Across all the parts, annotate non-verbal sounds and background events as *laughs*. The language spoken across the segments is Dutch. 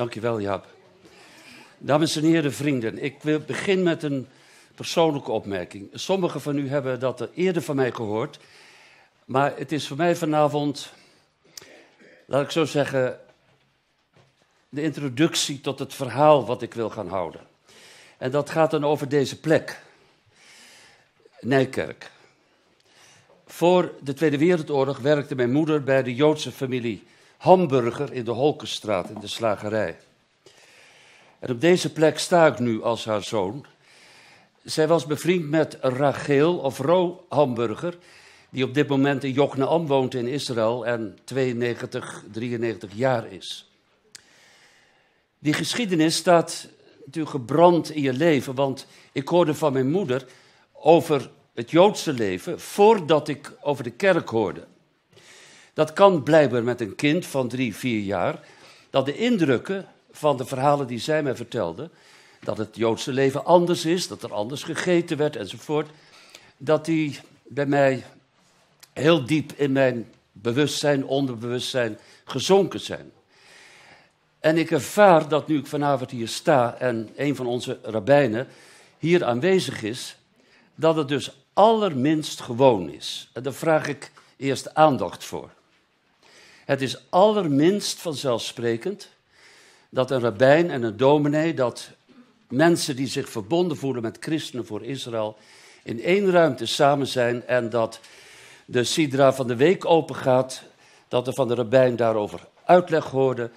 Dankjewel, Jaap. Dames en heren, vrienden, ik wil beginnen met een persoonlijke opmerking. Sommigen van u hebben dat eerder van mij gehoord. Maar het is voor mij vanavond, laat ik zo zeggen, de introductie tot het verhaal wat ik wil gaan houden. En dat gaat dan over deze plek, Nijkerk. Voor de Tweede Wereldoorlog werkte mijn moeder bij de Joodse familie hamburger in de Holkenstraat in de slagerij. En op deze plek sta ik nu als haar zoon. Zij was bevriend met Rachel of Ro Hamburger, die op dit moment in Jokneam woont in Israël en 92, 93 jaar is. Die geschiedenis staat natuurlijk gebrand in je leven, want ik hoorde van mijn moeder over het Joodse leven voordat ik over de kerk hoorde. Dat kan blijkbaar met een kind van drie, vier jaar, dat de indrukken van de verhalen die zij mij vertelde, dat het Joodse leven anders is, dat er anders gegeten werd enzovoort, dat die bij mij heel diep in mijn bewustzijn, onderbewustzijn gezonken zijn. En ik ervaar dat nu ik vanavond hier sta en een van onze rabbijnen hier aanwezig is, dat het dus allerminst gewoon is. En daar vraag ik eerst aandacht voor. Het is allerminst vanzelfsprekend dat een rabbijn en een dominee, dat mensen die zich verbonden voelen met christenen voor Israël, in één ruimte samen zijn en dat de Sidra van de week open gaat, dat er van de rabbijn daarover uitleg hoorde.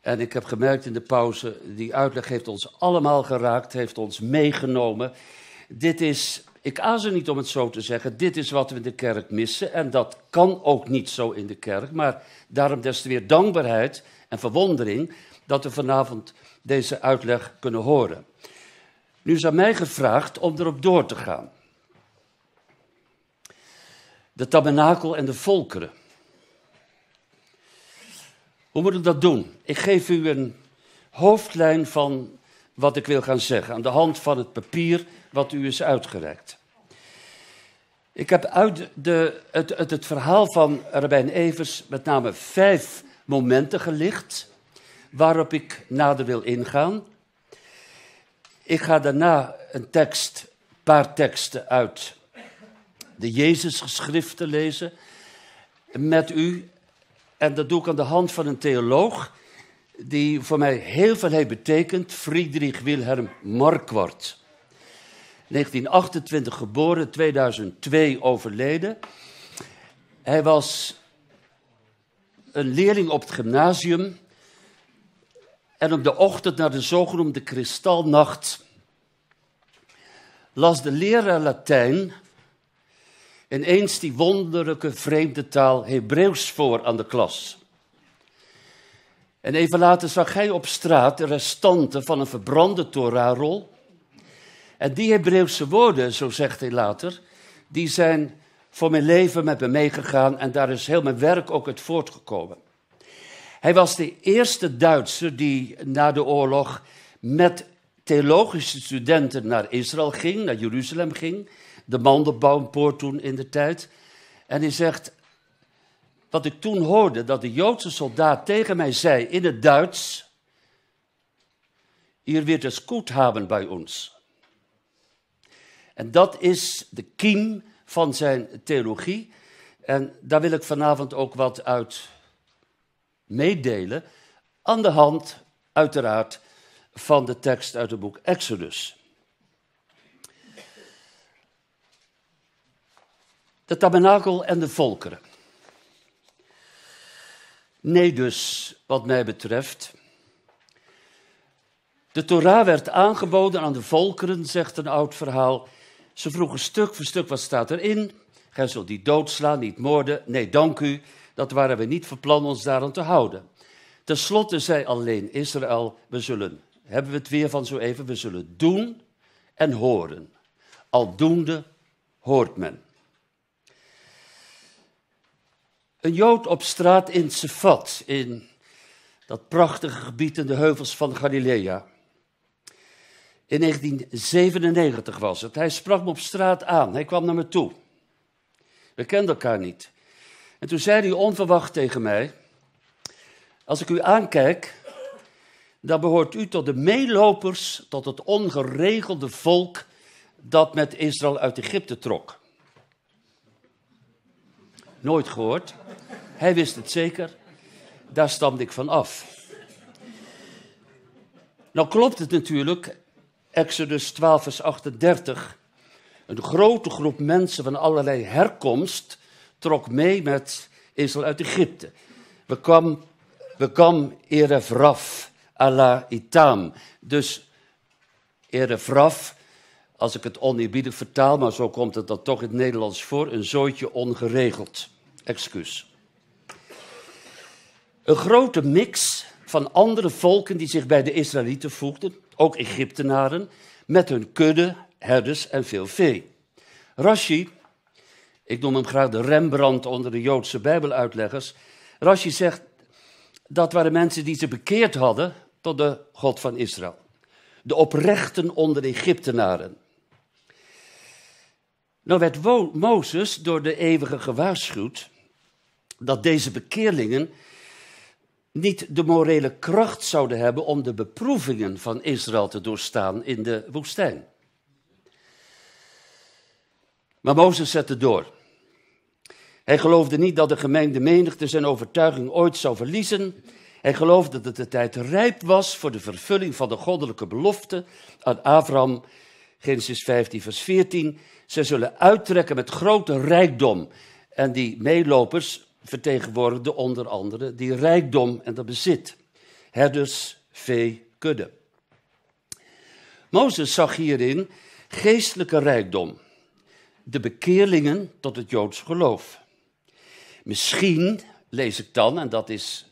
En ik heb gemerkt in de pauze, die uitleg heeft ons allemaal geraakt, heeft ons meegenomen. Dit is ik aas niet om het zo te zeggen. Dit is wat we in de kerk missen. En dat kan ook niet zo in de kerk. Maar daarom des te meer dankbaarheid en verwondering dat we vanavond deze uitleg kunnen horen. Nu is aan mij gevraagd om erop door te gaan. De tabernakel en de volkeren. Hoe moet ik dat doen? Ik geef u een hoofdlijn van wat ik wil gaan zeggen. Aan de hand van het papier wat u is uitgereikt. Ik heb uit de, het, het, het verhaal van Rabijn Evers met name vijf momenten gelicht. Waarop ik nader wil ingaan. Ik ga daarna een tekst, een paar teksten uit de Jezusgeschriften lezen met u. En dat doe ik aan de hand van een theoloog die voor mij heel veel heeft betekend, Friedrich Wilhelm Marquardt. 1928 geboren, 2002 overleden. Hij was een leerling op het gymnasium en op de ochtend naar de zogenoemde kristalnacht las de leraar Latijn ineens die wonderlijke vreemde taal Hebreeuws voor aan de klas. En even later zag hij op straat de restanten van een verbrande Torahrol. En die Hebreeuwse woorden, zo zegt hij later, die zijn voor mijn leven met me meegegaan en daar is heel mijn werk ook uit voortgekomen. Hij was de eerste Duitser die na de oorlog met theologische studenten naar Israël ging, naar Jeruzalem ging, de Mandelbaumpoort toen in de tijd. En hij zegt, wat ik toen hoorde, dat de Joodse soldaat tegen mij zei in het Duits, hier wird es goed hebben bij ons. En dat is de kiem van zijn theologie. En daar wil ik vanavond ook wat uit meedelen. Aan de hand, uiteraard, van de tekst uit het boek Exodus. De tabernakel en de volkeren. Nee dus, wat mij betreft. De Torah werd aangeboden aan de volkeren, zegt een oud verhaal. Ze vroegen stuk voor stuk wat staat erin. Gij zult niet doodslaan, niet moorden. Nee, dank u. Dat waren we niet van plan ons daaraan te houden. Ten slotte zei alleen Israël, we zullen, hebben we het weer van zo even, we zullen doen en horen. Aldoende hoort men. Een Jood op straat in Sefat, in dat prachtige gebied in de heuvels van Galilea. In 1997 was het. Hij sprak me op straat aan. Hij kwam naar me toe. We kenden elkaar niet. En toen zei hij onverwacht tegen mij: Als ik u aankijk, dan behoort u tot de meelopers, tot het ongeregelde volk dat met Israël uit Egypte trok. Nooit gehoord. Hij wist het zeker. Daar stamde ik van af. Nou klopt het natuurlijk, Exodus 12 vers 38. Een grote groep mensen van allerlei herkomst trok mee met Israël uit Egypte. We kwam, we kwam erevraf Allah Itam. Dus erevraf als ik het oneerbiedig vertaal, maar zo komt het dan toch in het Nederlands voor, een zooitje ongeregeld. Excuus. Een grote mix van andere volken die zich bij de Israëlieten voegden, ook Egyptenaren, met hun kudde, herders en veel vee. Rashi, ik noem hem graag de Rembrandt onder de Joodse Bijbeluitleggers, Rashi zegt dat waren mensen die ze bekeerd hadden tot de God van Israël. De oprechten onder de Egyptenaren. Nou werd Mozes door de eeuwige gewaarschuwd dat deze bekeerlingen niet de morele kracht zouden hebben om de beproevingen van Israël te doorstaan in de woestijn. Maar Mozes zette door. Hij geloofde niet dat de gemengde menigte zijn overtuiging ooit zou verliezen. Hij geloofde dat de tijd rijp was voor de vervulling van de goddelijke belofte aan Abraham, Genesis 15, vers 14, ze zullen uittrekken met grote rijkdom. En die meelopers vertegenwoordigden onder andere die rijkdom en dat bezit. Herders, vee, kudde. Mozes zag hierin geestelijke rijkdom. De bekeerlingen tot het Joods geloof. Misschien lees ik dan, en dat is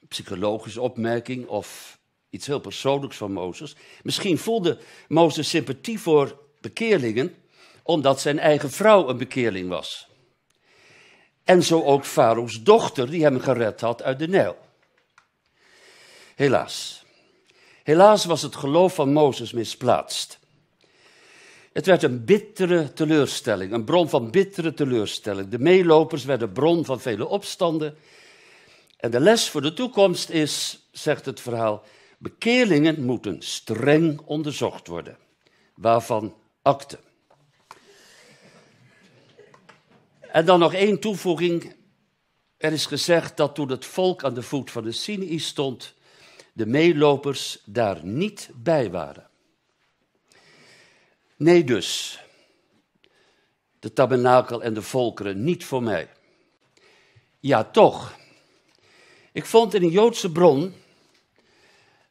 een psychologische opmerking of iets heel persoonlijks van Mozes. Misschien voelde Mozes sympathie voor bekeerlingen, omdat zijn eigen vrouw een bekeerling was. En zo ook Faro's dochter, die hem gered had uit de Nijl. Helaas. Helaas was het geloof van Mozes misplaatst. Het werd een bittere teleurstelling, een bron van bittere teleurstelling. De meelopers werden bron van vele opstanden. En de les voor de toekomst is, zegt het verhaal, bekeerlingen moeten streng onderzocht worden. Waarvan akte. En dan nog één toevoeging. Er is gezegd dat toen het volk aan de voet van de Sinai stond, de meelopers daar niet bij waren. Nee dus, de tabernakel en de volkeren, niet voor mij. Ja, toch. Ik vond in een Joodse bron,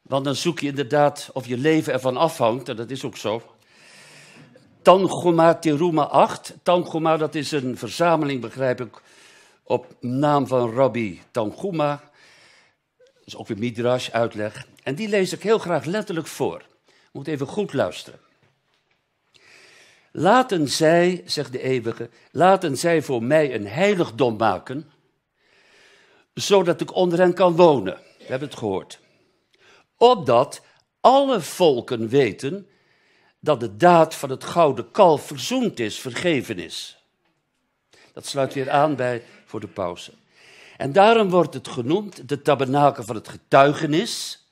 want dan zoek je inderdaad of je leven ervan afhangt, en dat is ook zo, Tangoma Teruma 8. Tangoma, dat is een verzameling, begrijp ik, op naam van Rabbi Tangoma. Dat is ook weer Midrash, uitleg. En die lees ik heel graag letterlijk voor. Moet even goed luisteren. Laten zij, zegt de eeuwige, laten zij voor mij een heiligdom maken, zodat ik onder hen kan wonen. We hebben het gehoord. Opdat alle volken weten dat de daad van het gouden kalf verzoend is, vergeven is. Dat sluit weer aan bij voor de pauze. En daarom wordt het genoemd de tabernakel van het getuigenis.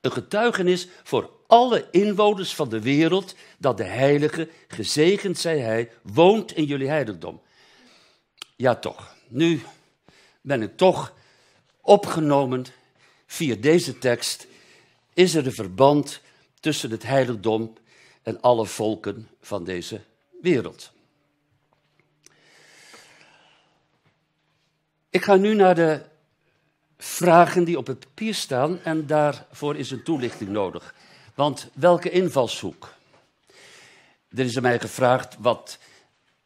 Een getuigenis voor alle inwoners van de wereld dat de heilige, gezegend zei hij, woont in jullie heiligdom. Ja toch, nu ben ik toch opgenomen via deze tekst. Is er een verband tussen het heiligdom en alle volken van deze wereld. Ik ga nu naar de vragen die op het papier staan en daarvoor is een toelichting nodig. Want welke invalshoek? Er is aan mij gevraagd wat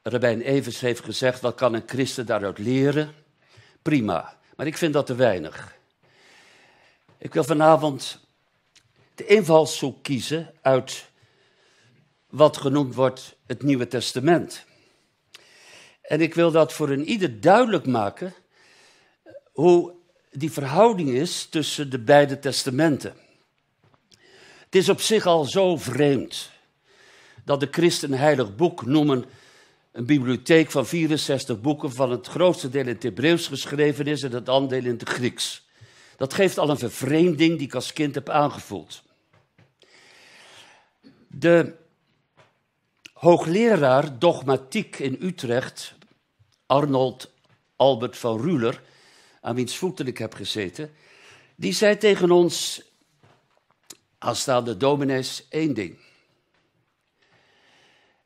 Rabijn Evers heeft gezegd, wat kan een christen daaruit leren? Prima, maar ik vind dat te weinig. Ik wil vanavond de invalshoek kiezen uit wat genoemd wordt het Nieuwe Testament. En ik wil dat voor een ieder duidelijk maken eh, hoe die verhouding is tussen de beide testamenten. Het is op zich al zo vreemd dat de christen een heilig boek noemen een bibliotheek van 64 boeken, van het grootste deel in het Hebreeuws geschreven is en het andere deel in het Grieks. Dat geeft al een vervreemding die ik als kind heb aangevoeld. De hoogleraar dogmatiek in Utrecht, Arnold Albert van Ruler, aan wiens voeten ik heb gezeten, die zei tegen ons, aanstaande dominees, één ding.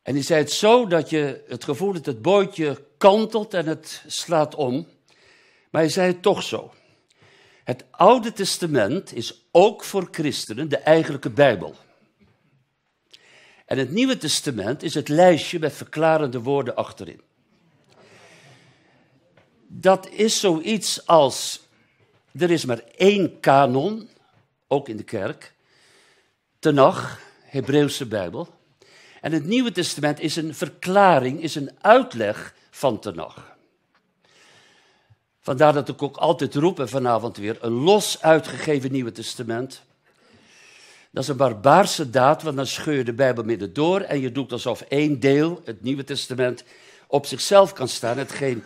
En die zei het zo dat je het gevoel dat het bootje kantelt en het slaat om. Maar hij zei het toch zo. Het Oude Testament is ook voor christenen de eigenlijke Bijbel. En het Nieuwe Testament is het lijstje met verklarende woorden achterin. Dat is zoiets als, er is maar één kanon, ook in de kerk, Tenach, Hebreeuwse Bijbel. En het Nieuwe Testament is een verklaring, is een uitleg van Tenach. Vandaar dat ik ook altijd roep, en vanavond weer, een los uitgegeven Nieuwe Testament dat is een barbaarse daad, want dan scheur je de Bijbel midden door en je doet alsof één deel, het Nieuwe Testament, op zichzelf kan staan, hetgeen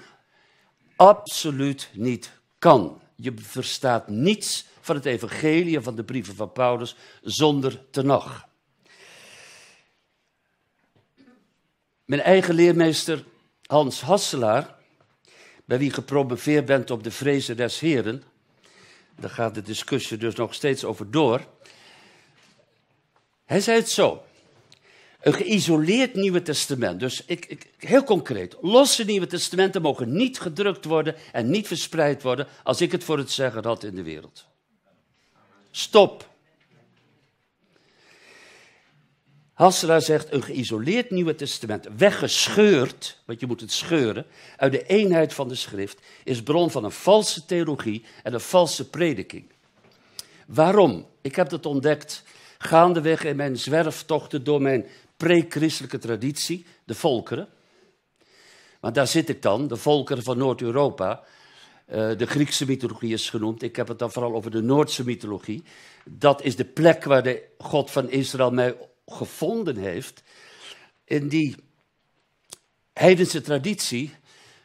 absoluut niet kan. Je verstaat niets van het evangelie van de brieven van Paulus zonder te nog. Mijn eigen leermeester Hans Hasselaar, bij wie gepromoveerd bent op de vrezen des heren, daar gaat de discussie dus nog steeds over door hij zei het zo. Een geïsoleerd Nieuwe Testament. Dus ik, ik, heel concreet. Losse Nieuwe Testamenten mogen niet gedrukt worden en niet verspreid worden als ik het voor het zeggen had in de wereld. Stop. Hassela zegt een geïsoleerd Nieuwe Testament, weggescheurd, want je moet het scheuren, uit de eenheid van de schrift, is bron van een valse theologie en een valse prediking. Waarom? Ik heb dat ontdekt gaandeweg in mijn zwerftochten door mijn pre-christelijke traditie, de volkeren. Want daar zit ik dan, de volkeren van Noord-Europa. Eh, de Griekse mythologie is genoemd. Ik heb het dan vooral over de Noordse mythologie. Dat is de plek waar de God van Israël mij gevonden heeft. In die heidense traditie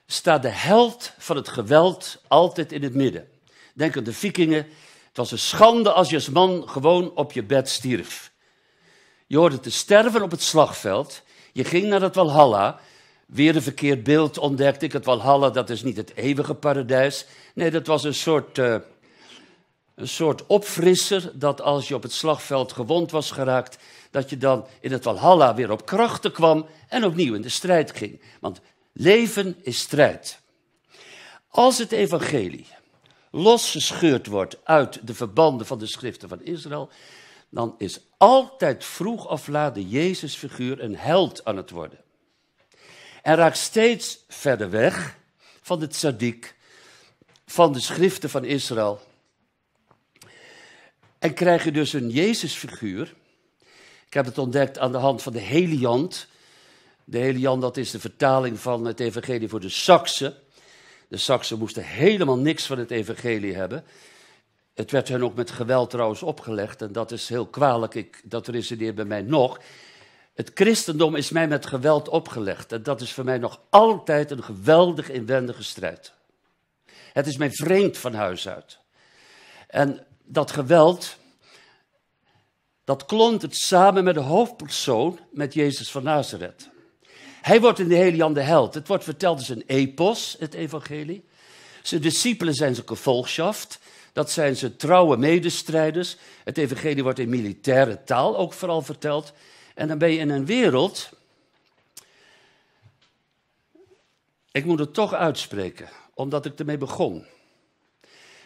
staat de held van het geweld altijd in het midden. Denk aan de vikingen, was een schande als je als man gewoon op je bed stierf. Je hoorde te sterven op het slagveld. Je ging naar het Walhalla. Weer een verkeerd beeld ontdekte ik. Het Walhalla, dat is niet het eeuwige paradijs. Nee, dat was een soort, eh, een soort opfrisser. Dat als je op het slagveld gewond was geraakt, dat je dan in het Walhalla weer op krachten kwam en opnieuw in de strijd ging. Want leven is strijd. Als het evangelie losgescheurd wordt uit de verbanden van de schriften van Israël, dan is altijd vroeg of laat de Jezus figuur een held aan het worden. En raakt steeds verder weg van de tzaddik, van de schriften van Israël. En krijg je dus een Jezus figuur. Ik heb het ontdekt aan de hand van de Heliant. De Heliant, dat is de vertaling van het Evangelie voor de Saksen. De Saxen moesten helemaal niks van het evangelie hebben. Het werd hen ook met geweld trouwens opgelegd en dat is heel kwalijk. dat resoneert bij mij nog. Het christendom is mij met geweld opgelegd en dat is voor mij nog altijd een geweldig inwendige strijd. Het is mij vreemd van huis uit. En dat geweld, dat klont het samen met de hoofdpersoon, met Jezus van Nazareth. Hij wordt in de Helian de held. Het wordt verteld als een epos, het evangelie. Zijn discipelen zijn zijn gevolgschaft. Dat zijn zijn trouwe medestrijders. Het evangelie wordt in militaire taal ook vooral verteld. En dan ben je in een wereld... Ik moet het toch uitspreken, omdat ik ermee begon.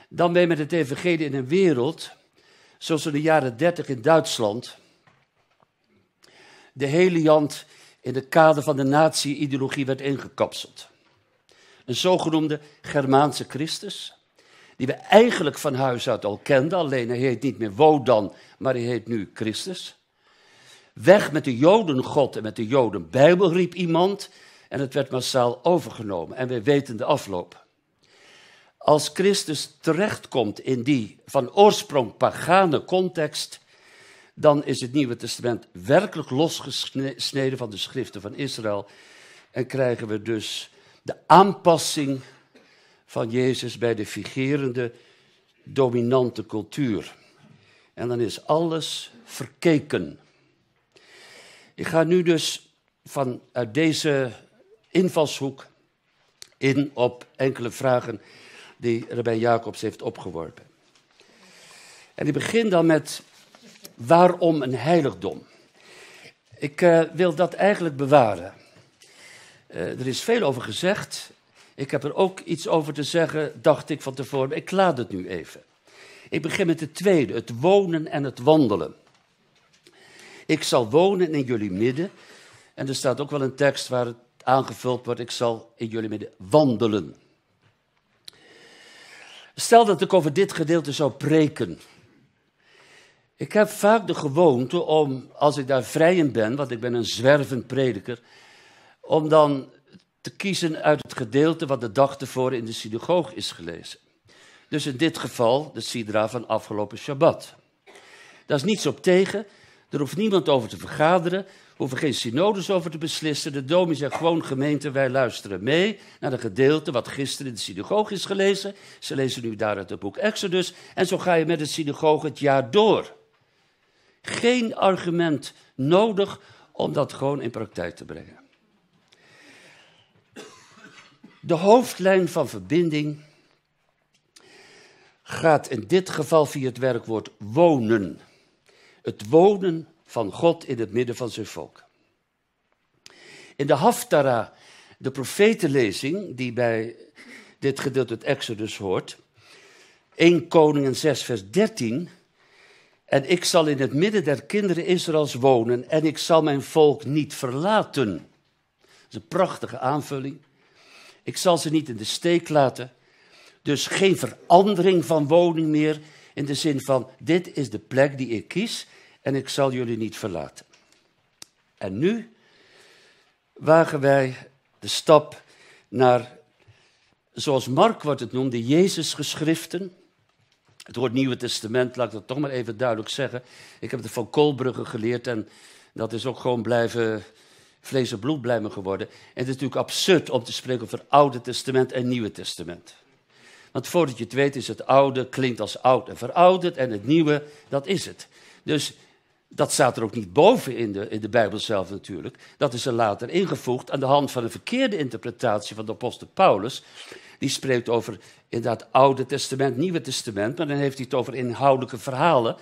Dan ben je met het evangelie in een wereld, zoals in de jaren 30 in Duitsland... De Heliant in het kader van de nazi-ideologie werd ingekapseld. Een zogenoemde Germaanse Christus, die we eigenlijk van huis uit al kenden, alleen hij heet niet meer Wodan, maar hij heet nu Christus. Weg met de Jodengod en met de Jodenbijbel, riep iemand, en het werd massaal overgenomen. En we weten de afloop. Als Christus terechtkomt in die van oorsprong pagane context, dan is het Nieuwe Testament werkelijk losgesneden van de schriften van Israël. En krijgen we dus de aanpassing van Jezus bij de figerende, dominante cultuur. En dan is alles verkeken. Ik ga nu dus vanuit deze invalshoek in op enkele vragen die Rabijn Jacobs heeft opgeworpen. En ik begin dan met Waarom een heiligdom? Ik eh, wil dat eigenlijk bewaren. Eh, er is veel over gezegd. Ik heb er ook iets over te zeggen, dacht ik van tevoren. Ik laat het nu even. Ik begin met de tweede, het wonen en het wandelen. Ik zal wonen in jullie midden. En er staat ook wel een tekst waar het aangevuld wordt: Ik zal in jullie midden wandelen. Stel dat ik over dit gedeelte zou preken. Ik heb vaak de gewoonte om, als ik daar vrij in ben, want ik ben een zwervend prediker, om dan te kiezen uit het gedeelte wat de dag tevoren in de synagoog is gelezen. Dus in dit geval de Sidra van afgelopen Shabbat. Daar is niets op tegen, er hoeft niemand over te vergaderen, hoeven geen synodes over te beslissen. De dominee zegt gewoon gemeente, wij luisteren mee naar het gedeelte wat gisteren in de synagoog is gelezen. Ze lezen nu daaruit het boek Exodus en zo ga je met de synagoog het jaar door geen argument nodig om dat gewoon in praktijk te brengen. De hoofdlijn van verbinding gaat in dit geval via het werkwoord wonen. Het wonen van God in het midden van zijn volk. In de Haftara, de profetenlezing die bij dit gedeelte het Exodus hoort, 1 Koningen 6 vers 13 en ik zal in het midden der kinderen Israëls wonen en ik zal mijn volk niet verlaten. Dat is een prachtige aanvulling. Ik zal ze niet in de steek laten. Dus geen verandering van woning meer in de zin van dit is de plek die ik kies en ik zal jullie niet verlaten. En nu wagen wij de stap naar, zoals Mark wat het noemde, Jezus geschriften. Het woord Nieuwe Testament, laat ik dat toch maar even duidelijk zeggen. Ik heb het van Kolbrugge geleerd en dat is ook gewoon blijven vlees en bloed blijven geworden. En het is natuurlijk absurd om te spreken over Oude Testament en Nieuwe Testament. Want voordat je het weet is het oude, klinkt als oud en verouderd en het nieuwe, dat is het. Dus dat staat er ook niet boven in de, in de Bijbel zelf natuurlijk. Dat is er later ingevoegd aan de hand van een verkeerde interpretatie van de apostel Paulus die spreekt over in dat Oude Testament, Nieuwe Testament, maar dan heeft hij het over inhoudelijke verhalen.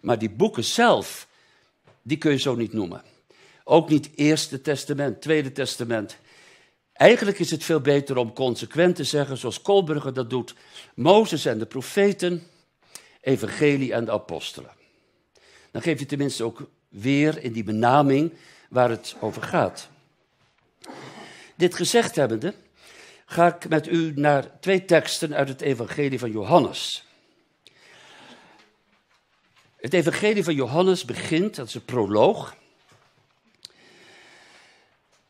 Maar die boeken zelf, die kun je zo niet noemen. Ook niet Eerste Testament, Tweede Testament. Eigenlijk is het veel beter om consequent te zeggen, zoals Kolburger dat doet, Mozes en de profeten, Evangelie en de apostelen. Dan geef je tenminste ook weer in die benaming waar het over gaat. Dit gezegd hebbende, ga ik met u naar twee teksten uit het Evangelie van Johannes. Het Evangelie van Johannes begint, dat is een proloog.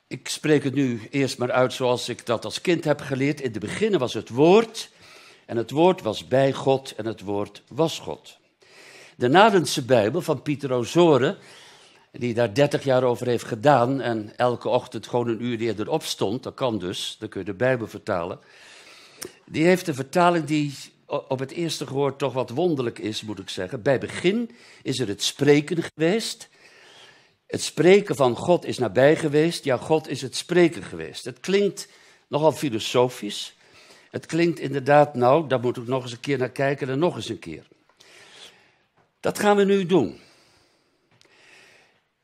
Ik spreek het nu eerst maar uit zoals ik dat als kind heb geleerd. In de begin was het woord, en het woord was bij God, en het woord was God. De Nadense Bijbel van Pieter Ozore die daar 30 jaar over heeft gedaan en elke ochtend gewoon een uur eerder opstond, dat kan dus, dan kun je de Bijbel vertalen. Die heeft een vertaling die op het eerste gehoor toch wat wonderlijk is, moet ik zeggen. Bij begin is er het spreken geweest. Het spreken van God is nabij geweest. Ja, God is het spreken geweest. Het klinkt nogal filosofisch. Het klinkt inderdaad, nou, daar moet ik nog eens een keer naar kijken en nog eens een keer. Dat gaan we nu doen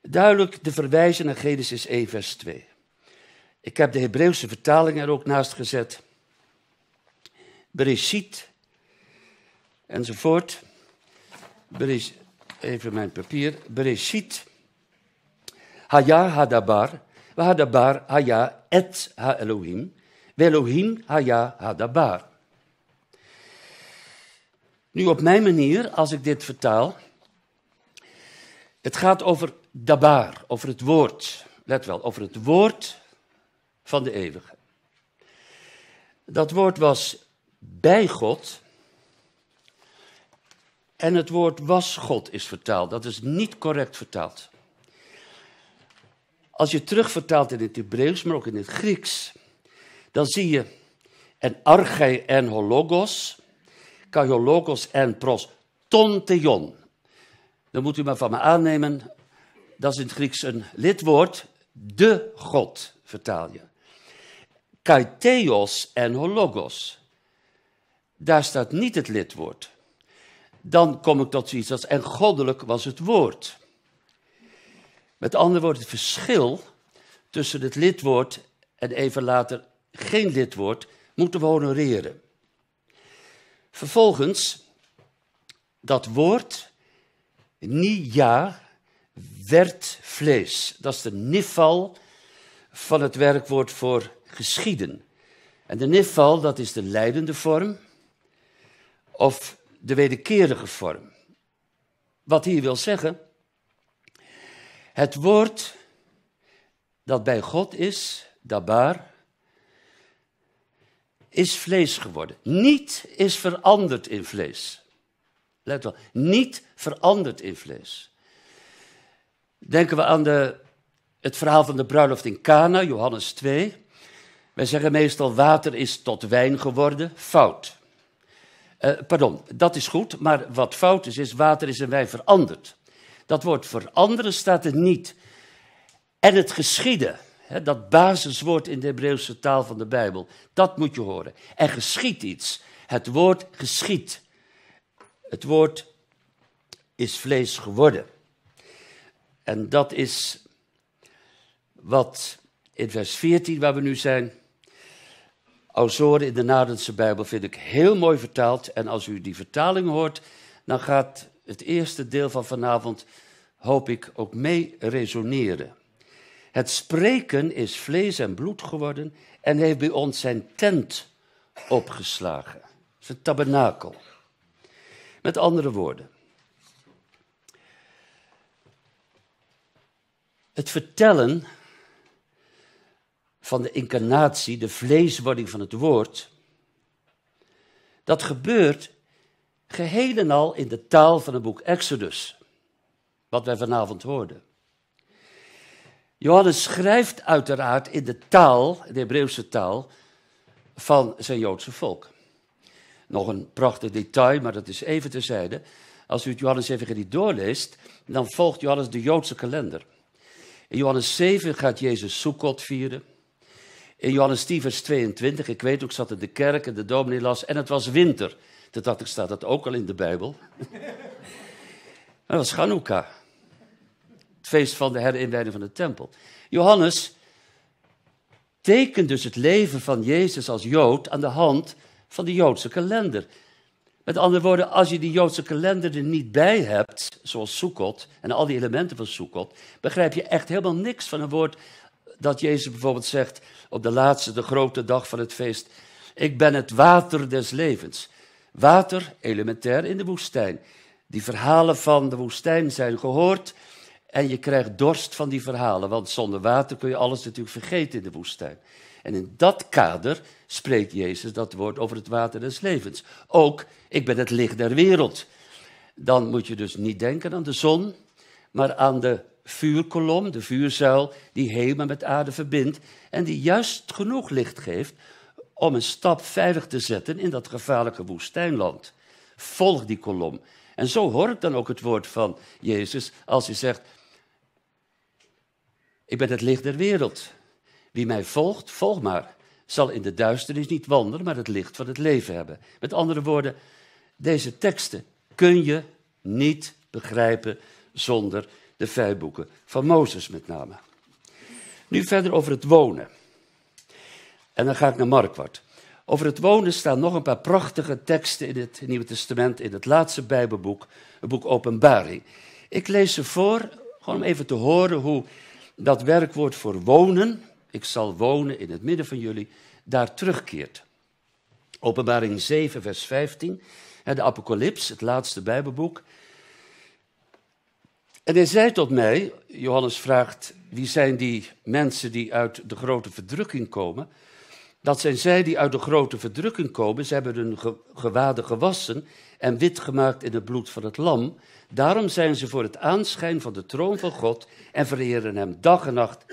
duidelijk de verwijzing naar Genesis 1, vers 2. Ik heb de Hebreeuwse vertaling er ook naast gezet. Bereshit, enzovoort. even mijn papier. Bereshit, haya hadabar, hadabar haya et ha Elohim, Elohim haya hadabar. Nu op mijn manier, als ik dit vertaal, het gaat over dabar, over het woord. Let wel, over het woord van de eeuwige. Dat woord was bij God. En het woord was God is vertaald. Dat is niet correct vertaald. Als je terugvertaalt in het Hebreeuws, maar ook in het Grieks, dan zie je en archai en hologos, kaiologos en pros tonteon. Dan moet u maar van me aannemen dat is in het Grieks een lidwoord. De God, vertaal je. Theos en hologos. Daar staat niet het lidwoord. Dan kom ik tot zoiets als en goddelijk was het woord. Met andere woorden, het verschil tussen het lidwoord en even later geen lidwoord moeten we honoreren. Vervolgens dat woord, niet ja werd vlees. Dat is de nifal van het werkwoord voor geschieden. En de nifal, dat is de leidende vorm of de wederkerige vorm. Wat hier wil zeggen, het woord dat bij God is, dabar, is vlees geworden. Niet is veranderd in vlees. Let wel, niet veranderd in vlees. Denken we aan de, het verhaal van de bruiloft in Cana, Johannes 2. Wij zeggen meestal water is tot wijn geworden, fout. Eh, pardon, dat is goed, maar wat fout is, is water is in wijn veranderd. Dat woord veranderen staat er niet. En het geschieden, hè, dat basiswoord in de Hebreeuwse taal van de Bijbel, dat moet je horen. Er geschiet iets. Het woord geschiet. Het woord is vlees geworden. En dat is wat in vers 14, waar we nu zijn, als in de Nadense Bijbel, vind ik heel mooi vertaald. En als u die vertaling hoort, dan gaat het eerste deel van vanavond, hoop ik, ook mee resoneren. Het spreken is vlees en bloed geworden en heeft bij ons zijn tent opgeslagen. Zijn tabernakel. Met andere woorden, Het vertellen van de incarnatie, de vleeswording van het woord, dat gebeurt geheel en al in de taal van het boek Exodus, wat wij vanavond hoorden. Johannes schrijft uiteraard in de taal, de Hebreeuwse taal, van zijn Joodse volk. Nog een prachtig detail, maar dat is even terzijde. Als u het Johannes-evangelie doorleest, dan volgt Johannes de Joodse kalender. In Johannes 7 gaat Jezus Sukkot vieren. In Johannes 10, vers 22, ik weet ook, zat in de kerk en de dominee las en het was winter. Dat dacht ik, staat dat ook al in de Bijbel? *laughs* dat was Chanukka. Het feest van de herinwijding van de tempel. Johannes tekent dus het leven van Jezus als Jood aan de hand van de Joodse kalender. Met andere woorden, als je die Joodse kalender er niet bij hebt, zoals Sukkot en al die elementen van Sukkot, begrijp je echt helemaal niks van een woord dat Jezus bijvoorbeeld zegt op de laatste, de grote dag van het feest: Ik ben het water des levens. Water, elementair in de woestijn. Die verhalen van de woestijn zijn gehoord en je krijgt dorst van die verhalen, want zonder water kun je alles natuurlijk vergeten in de woestijn. En in dat kader spreekt Jezus dat woord over het water des levens. Ook, ik ben het licht der wereld. Dan moet je dus niet denken aan de zon, maar aan de vuurkolom, de vuurzuil die hemel met aarde verbindt en die juist genoeg licht geeft om een stap veilig te zetten in dat gevaarlijke woestijnland. Volg die kolom. En zo hoor ik dan ook het woord van Jezus als hij zegt: Ik ben het licht der wereld. Wie mij volgt, volg maar, zal in de duisternis niet wandelen, maar het licht van het leven hebben. Met andere woorden, deze teksten kun je niet begrijpen zonder de vijf boeken van Mozes met name. Nu verder over het wonen. En dan ga ik naar Markwart. Over het wonen staan nog een paar prachtige teksten in het Nieuwe Testament, in het laatste Bijbelboek, het boek Openbaring. Ik lees ze voor, gewoon om even te horen hoe dat werkwoord voor wonen ik zal wonen in het midden van jullie, daar terugkeert. Openbaring 7, vers 15, de Apocalyps, het laatste Bijbelboek. En hij zei tot mij, Johannes vraagt, wie zijn die mensen die uit de grote verdrukking komen? Dat zijn zij die uit de grote verdrukking komen. Ze hebben hun gewaden gewassen en wit gemaakt in het bloed van het lam. Daarom zijn ze voor het aanschijn van de troon van God en vereren hem dag en nacht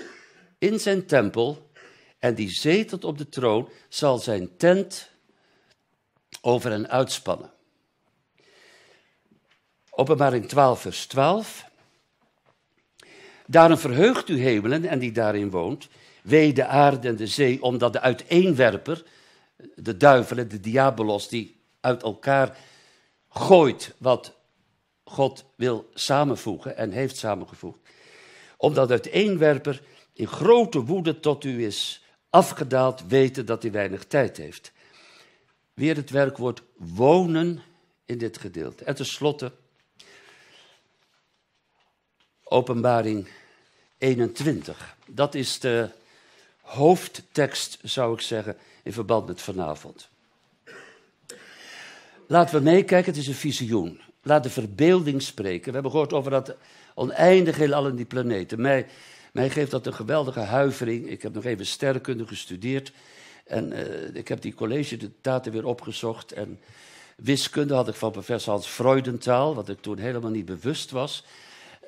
in zijn tempel en die zetelt op de troon, zal zijn tent over hen uitspannen. Openbaring 12, vers 12. Daarom verheugt u hemelen en die daarin woont, wee de aarde en de zee, omdat de uiteenwerper, de duivelen, de diabolos, die uit elkaar gooit wat God wil samenvoegen en heeft samengevoegd. Omdat uiteenwerper in grote woede tot u is afgedaald, weten dat hij weinig tijd heeft. Weer het werkwoord wonen in dit gedeelte. En tenslotte, Openbaring 21. Dat is de hoofdtekst, zou ik zeggen, in verband met vanavond. Laten we meekijken, het is een visioen. Laat de verbeelding spreken. We hebben gehoord over dat oneindig heelal in die planeten. Mij, mij geeft dat een geweldige huivering. Ik heb nog even sterrenkunde gestudeerd. En eh, ik heb die college-data weer opgezocht. En wiskunde had ik van professor Hans Freudentaal, wat ik toen helemaal niet bewust was.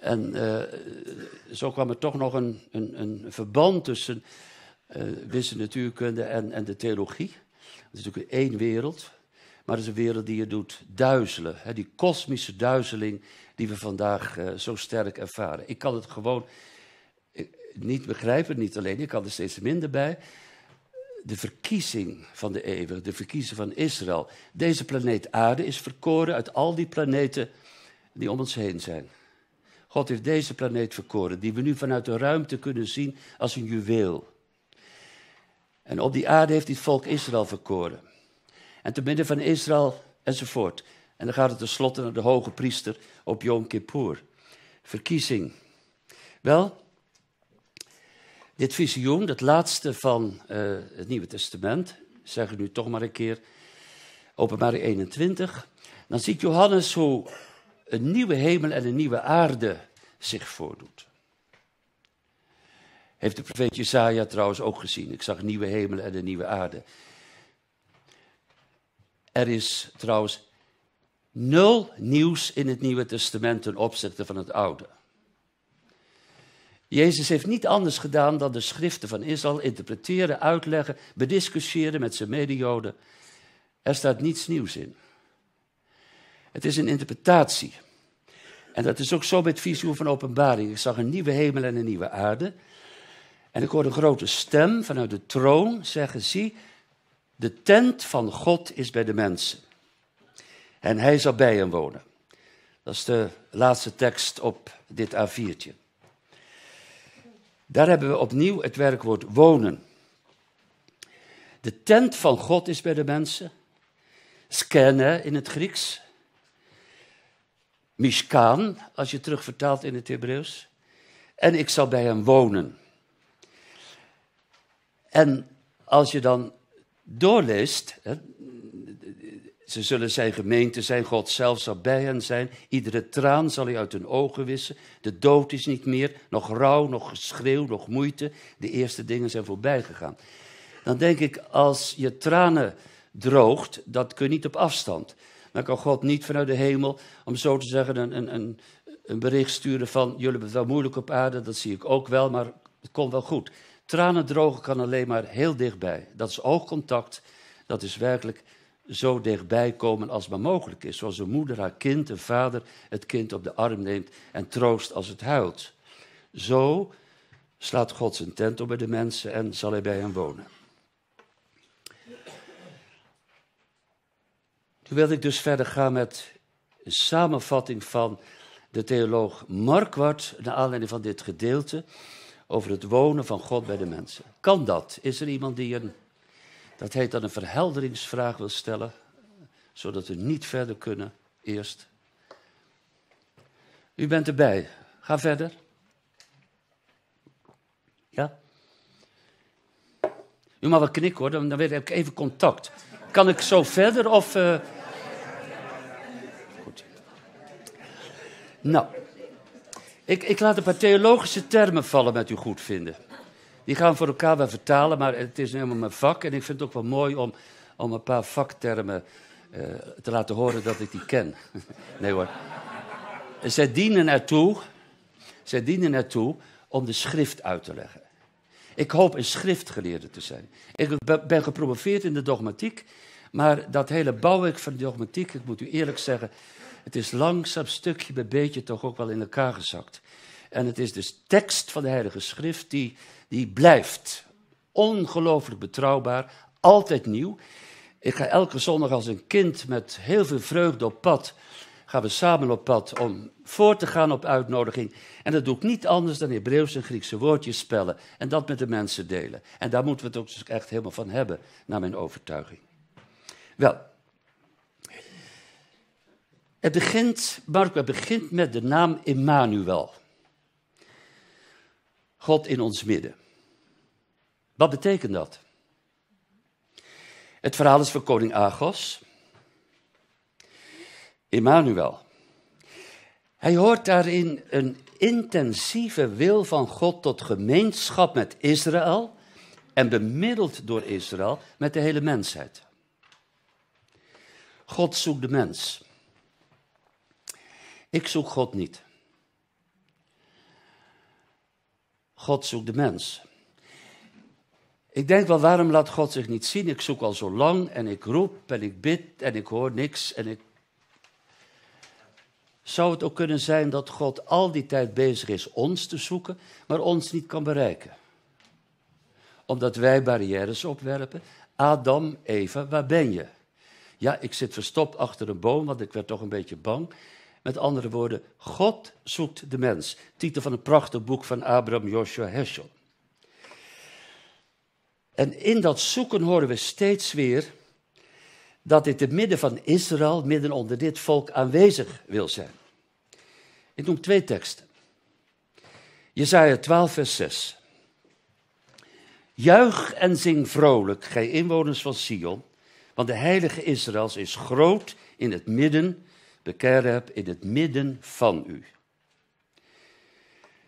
En eh, zo kwam er toch nog een, een, een verband tussen uh, wiskunde, natuurkunde en, en de theologie. Dat is natuurlijk één wereld, maar het is een wereld die je doet duizelen. Hè, die kosmische duizeling die we vandaag zo sterk ervaren. Ik kan het gewoon niet begrijpen, niet alleen, ik kan er steeds minder bij. De verkiezing van de Ewer, de verkiezing van Israël. Deze planeet aarde is verkoren uit al die planeten die om ons heen zijn. God heeft deze planeet verkoren, die we nu vanuit de ruimte kunnen zien als een juweel. En op die aarde heeft hij het volk Israël verkoren. En te midden van Israël enzovoort. En dan gaat het tenslotte naar de hoge priester op Yom Kippur. Verkiezing. Wel, dit visioen, het laatste van eh, het Nieuwe Testament, zeg ik nu toch maar een keer, openbaring 21, dan ziet Johannes hoe een nieuwe hemel en een nieuwe aarde zich voordoet. Heeft de profeet Jesaja trouwens ook gezien. Ik zag een nieuwe hemel en een nieuwe aarde. Er is trouwens nul nieuws in het Nieuwe Testament ten opzichte van het Oude. Jezus heeft niet anders gedaan dan de schriften van Israël interpreteren, uitleggen, bediscussiëren met zijn medejoden. Er staat niets nieuws in. Het is een interpretatie. En dat is ook zo met het visioen van openbaring. Ik zag een nieuwe hemel en een nieuwe aarde. En ik hoorde een grote stem vanuit de troon zeggen, zie, de tent van God is bij de mensen. En hij zal bij hen wonen. Dat is de laatste tekst op dit A4'tje. Daar hebben we opnieuw het werkwoord wonen. De tent van God is bij de mensen. Skene in het Grieks. Mishkan, als je terug vertaalt in het Hebreeuws. En ik zal bij hem wonen. En als je dan doorleest, ze zullen zijn gemeente zijn, God zelf zal bij hen zijn. Iedere traan zal hij uit hun ogen wissen. De dood is niet meer, nog rouw, nog geschreeuw, nog moeite. De eerste dingen zijn voorbij gegaan. Dan denk ik, als je tranen droogt, dat kun je niet op afstand. Dan kan God niet vanuit de hemel, om zo te zeggen, een, een, een bericht sturen van... jullie hebben het wel moeilijk op aarde, dat zie ik ook wel, maar het komt wel goed. Tranen drogen kan alleen maar heel dichtbij. Dat is oogcontact, dat is werkelijk zo dichtbij komen als maar mogelijk is. Zoals een moeder haar kind, een vader het kind op de arm neemt en troost als het huilt. Zo slaat God zijn tent op bij de mensen en zal hij bij hen wonen. Nu wil ik dus verder gaan met een samenvatting van de theoloog Marquardt... naar aanleiding van dit gedeelte over het wonen van God bij de mensen. Kan dat? Is er iemand die een dat heet dan een verhelderingsvraag wil stellen, zodat we niet verder kunnen eerst. U bent erbij. Ga verder. Ja? U mag wel knikken hoor, dan, heb ik even contact. Kan ik zo verder of. Eh? Goed. Nou, ik, ik laat een paar theologische termen vallen met uw goedvinden. Die gaan voor elkaar wel vertalen, maar het is helemaal mijn vak. En ik vind het ook wel mooi om, om een paar vaktermen eh, te laten horen dat ik die ken. *laughs* nee hoor. Zij dienen ertoe, zij dienen ertoe om de schrift uit te leggen. Ik hoop een schriftgeleerde te zijn. Ik ben gepromoveerd in de dogmatiek, maar dat hele bouwwerk van de dogmatiek, ik moet u eerlijk zeggen, het is langzaam stukje bij beetje toch ook wel in elkaar gezakt. En het is dus tekst van de Heilige Schrift die die blijft ongelooflijk betrouwbaar, altijd nieuw. Ik ga elke zondag als een kind met heel veel vreugde op pad. Gaan we samen op pad om voor te gaan op uitnodiging. En dat doe ik niet anders dan Hebreeuws en Griekse woordjes spellen. En dat met de mensen delen. En daar moeten we het ook dus echt helemaal van hebben, naar mijn overtuiging. Wel, het begint, Mark, het begint met de naam Emmanuel. God in ons midden. Wat betekent dat? Het verhaal is van koning Agos. Emmanuel. Hij hoort daarin een intensieve wil van God tot gemeenschap met Israël en bemiddeld door Israël met de hele mensheid. God zoekt de mens. Ik zoek God niet. God zoekt de mens. Ik denk wel, waarom laat God zich niet zien? Ik zoek al zo lang en ik roep en ik bid en ik hoor niks en ik... Zou het ook kunnen zijn dat God al die tijd bezig is ons te zoeken, maar ons niet kan bereiken? Omdat wij barrières opwerpen. Adam, Eva, waar ben je? Ja, ik zit verstopt achter een boom, want ik werd toch een beetje bang. Met andere woorden, God zoekt de mens. Titel van een prachtig boek van Abraham Joshua Heschel. En in dat zoeken horen we steeds weer dat dit het midden van Israël, midden onder dit volk, aanwezig wil zijn. Ik noem twee teksten. Jezaja 12, vers 6. Juich en zing vrolijk, gij inwoners van Sion, want de heilige Israëls is groot in het midden, heb in het midden van u.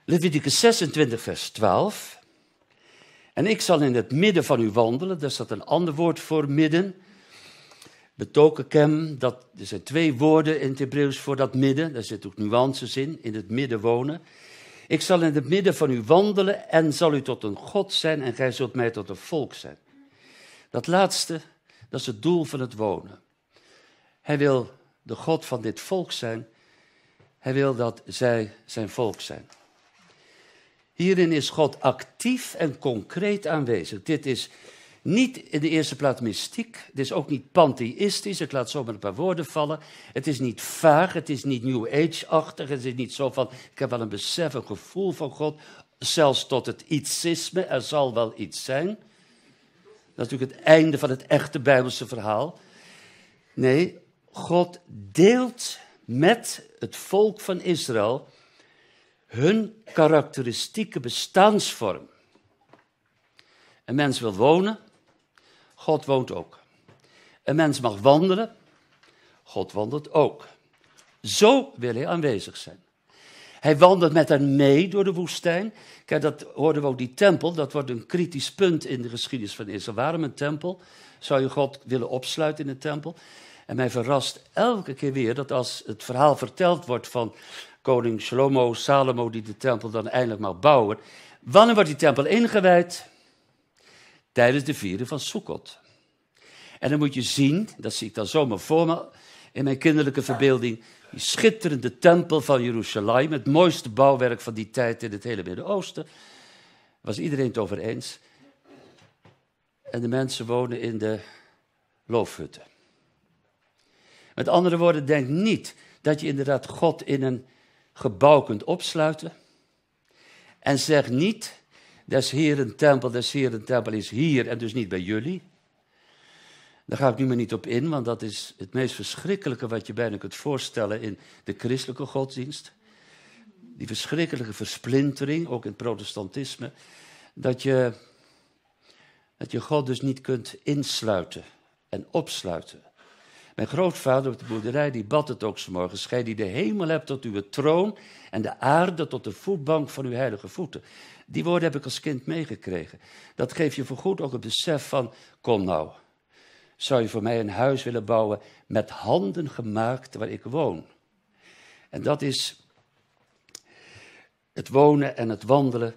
Leviticus 26, vers 12. En ik zal in het midden van u wandelen. Daar staat een ander woord voor midden. Betokenkem, dat er zijn twee woorden in het Hebreeuws voor dat midden. Daar zit ook nuances in, in het midden wonen. Ik zal in het midden van u wandelen en zal u tot een God zijn en gij zult mij tot een volk zijn. Dat laatste, dat is het doel van het wonen. Hij wil de God van dit volk zijn. Hij wil dat zij zijn volk zijn. Hierin is God actief en concreet aanwezig. Dit is niet in de eerste plaats mystiek. Het is ook niet pantheïstisch. Ik laat zomaar een paar woorden vallen. Het is niet vaag. Het is niet New Age-achtig. Het is niet zo van. Ik heb wel een besef, een gevoel van God. Zelfs tot het ietsisme. Er zal wel iets zijn. Dat is natuurlijk het einde van het echte Bijbelse verhaal. Nee, God deelt met het volk van Israël hun karakteristieke bestaansvorm. Een mens wil wonen, God woont ook. Een mens mag wandelen, God wandelt ook. Zo wil hij aanwezig zijn. Hij wandelt met hen mee door de woestijn. Kijk, dat hoorden we ook, die tempel, dat wordt een kritisch punt in de geschiedenis van Israël. Waarom een tempel? Zou je God willen opsluiten in een tempel? En mij verrast elke keer weer dat als het verhaal verteld wordt van koning Shlomo, Salomo, die de tempel dan eindelijk mag bouwen. Wanneer wordt die tempel ingewijd? Tijdens de vieren van Sukkot. En dan moet je zien, dat zie ik dan zomaar voor me in mijn kinderlijke verbeelding, die schitterende tempel van Jeruzalem, het mooiste bouwwerk van die tijd in het hele Midden-Oosten. Was iedereen het over eens? En de mensen wonen in de loofhutten. Met andere woorden, denk niet dat je inderdaad God in een gebouw kunt opsluiten. En zeg niet, des een tempel, des een tempel is hier en dus niet bij jullie. Daar ga ik nu maar niet op in, want dat is het meest verschrikkelijke wat je bijna kunt voorstellen in de christelijke godsdienst. Die verschrikkelijke versplintering, ook in het protestantisme, dat je, dat je God dus niet kunt insluiten en opsluiten. Mijn grootvader op de boerderij die bad het ook vanmorgen. Gij die de hemel hebt tot uw troon en de aarde tot de voetbank van uw heilige voeten. Die woorden heb ik als kind meegekregen. Dat geeft je voorgoed ook het besef van, kom nou. Zou je voor mij een huis willen bouwen met handen gemaakt waar ik woon? En dat is het wonen en het wandelen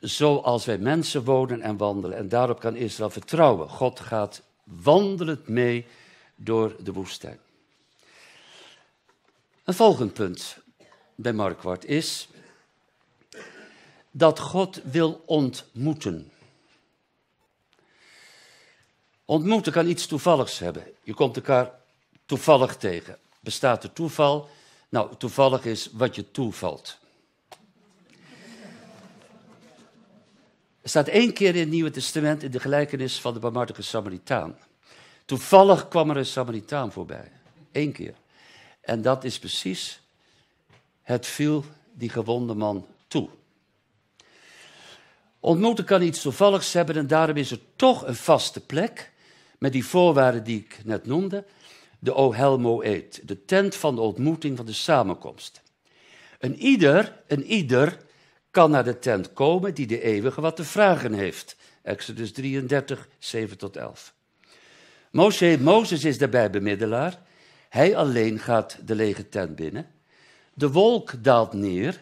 zoals wij mensen wonen en wandelen. En daarop kan Israël vertrouwen. God gaat wandelend mee door de woestijn. Een volgend punt bij Markwart is dat God wil ontmoeten. Ontmoeten kan iets toevalligs hebben. Je komt elkaar toevallig tegen. Bestaat er toeval? Nou, toevallig is wat je toevalt. Er staat één keer in het Nieuwe Testament in de gelijkenis van de barmhartige Samaritaan. Toevallig kwam er een Samaritaan voorbij. Eén keer. En dat is precies, het viel die gewonde man toe. Ontmoeten kan iets toevalligs hebben en daarom is er toch een vaste plek, met die voorwaarden die ik net noemde, de Ohelmo Eet, de tent van de ontmoeting van de samenkomst. Een ieder, een ieder kan naar de tent komen die de eeuwige wat te vragen heeft. Exodus 33, 7 tot 11. Moshe, Mozes is daarbij bemiddelaar. Hij alleen gaat de lege tent binnen. De wolk daalt neer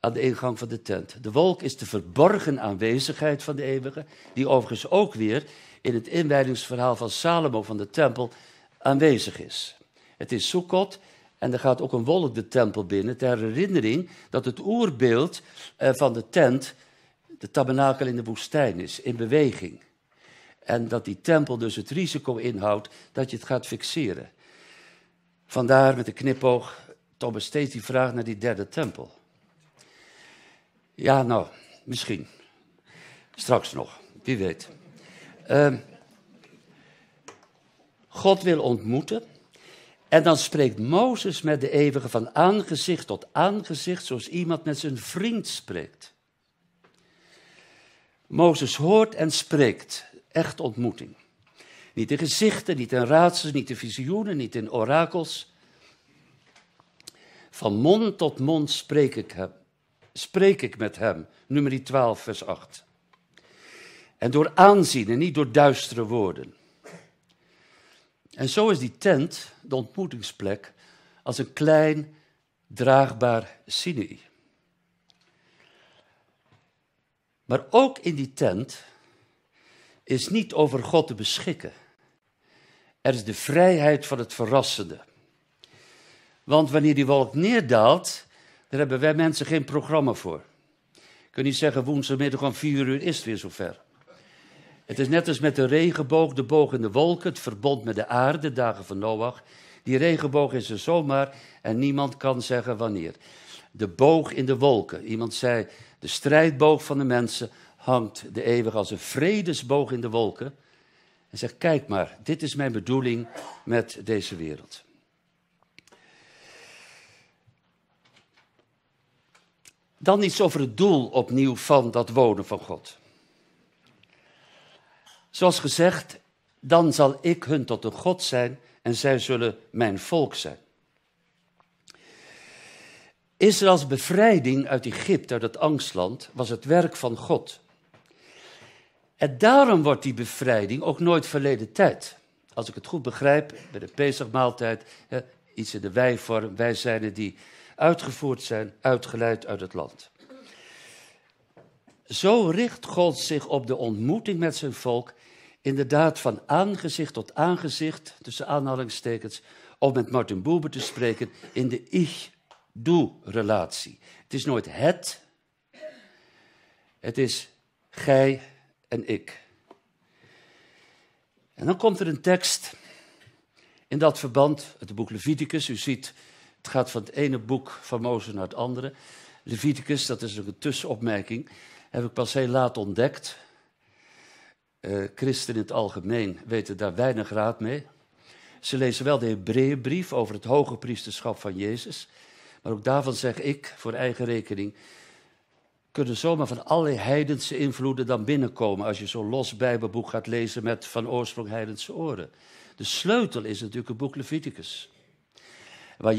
aan de ingang van de tent. De wolk is de verborgen aanwezigheid van de eeuwige, die overigens ook weer in het inwijdingsverhaal van Salomo van de tempel aanwezig is. Het is Sukkot en er gaat ook een wolk de tempel binnen ter herinnering dat het oerbeeld eh, van de tent de tabernakel in de woestijn is, in beweging. En dat die tempel dus het risico inhoudt dat je het gaat fixeren. Vandaar met de knipoog Thomas steeds die vraag naar die derde tempel. Ja, nou, misschien. Straks nog, wie weet. Ehm, God wil ontmoeten. En dan spreekt Mozes met de eeuwige van aangezicht tot aangezicht, zoals iemand met zijn vriend spreekt. Mozes hoort en spreekt. Echt ontmoeting. Niet in gezichten, niet in raadsels, niet in visioenen, niet in orakels. Van mond tot mond spreek ik, hem, spreek ik met hem. Nummer 12, vers 8. En door aanzien en niet door duistere woorden. En zo is die tent, de ontmoetingsplek, als een klein draagbaar Sinai. Maar ook in die tent is niet over God te beschikken. Er is de vrijheid van het verrassende. Want wanneer die wolk neerdaalt, daar hebben wij mensen geen programma voor. Je niet zeggen, woensdagmiddag om vier uur is het weer zover. Het is net als met de regenboog, de boog in de wolken, het verbond met de aarde, dagen van Noach. Die regenboog is er zomaar en niemand kan zeggen wanneer. De boog in de wolken. Iemand zei, de strijdboog van de mensen hangt de eeuwige als een vredesboog in de wolken en zegt: Kijk maar, dit is mijn bedoeling met deze wereld. Dan iets over het doel opnieuw van dat wonen van God. Zoals gezegd, dan zal ik hun tot een God zijn en zij zullen mijn volk zijn. Israëls bevrijding uit Egypte, uit het angstland, was het werk van God. En daarom wordt die bevrijding ook nooit verleden tijd. Als ik het goed begrijp, bij de Pesachmaaltijd, iets in de wijvorm, wij zijn er die uitgevoerd zijn, uitgeleid uit het land. Zo richt God zich op de ontmoeting met zijn volk, inderdaad van aangezicht tot aangezicht, tussen aanhalingstekens, om met Martin Buber te spreken, in de ik-doe-relatie. Het is nooit het, het is gij en ik. En dan komt er een tekst in dat verband, het boek Leviticus. U ziet, het gaat van het ene boek van Mozes naar het andere. Leviticus, dat is een tussenopmerking, heb ik pas heel laat ontdekt. Eh, christen in het algemeen weten daar weinig raad mee. Ze lezen wel de Hebreeënbrief over het hoge priesterschap van Jezus. Maar ook daarvan zeg ik, voor eigen rekening, kunnen zomaar van alle heidense invloeden dan binnenkomen... als je zo'n los Bijbelboek gaat lezen met van oorsprong heidense oren. De sleutel is natuurlijk het boek Leviticus.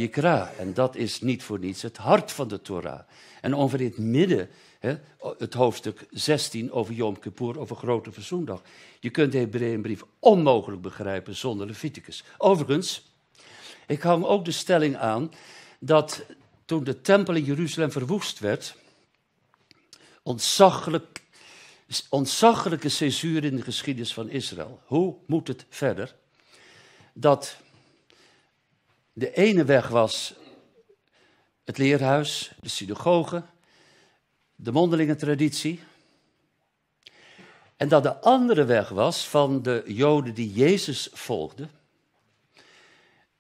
kra, en dat is niet voor niets het hart van de Torah. En over in het midden, hè, het hoofdstuk 16 over Yom Kippur, over Grote Verzoendag. Je kunt de Hebreeënbrief onmogelijk begrijpen zonder Leviticus. Overigens, ik hang ook de stelling aan dat toen de tempel in Jeruzalem verwoest werd ontzaglijk, ontzaglijke censuur in de geschiedenis van Israël. Hoe moet het verder? Dat de ene weg was het leerhuis, de synagoge, de mondelinge traditie. En dat de andere weg was van de Joden die Jezus volgden,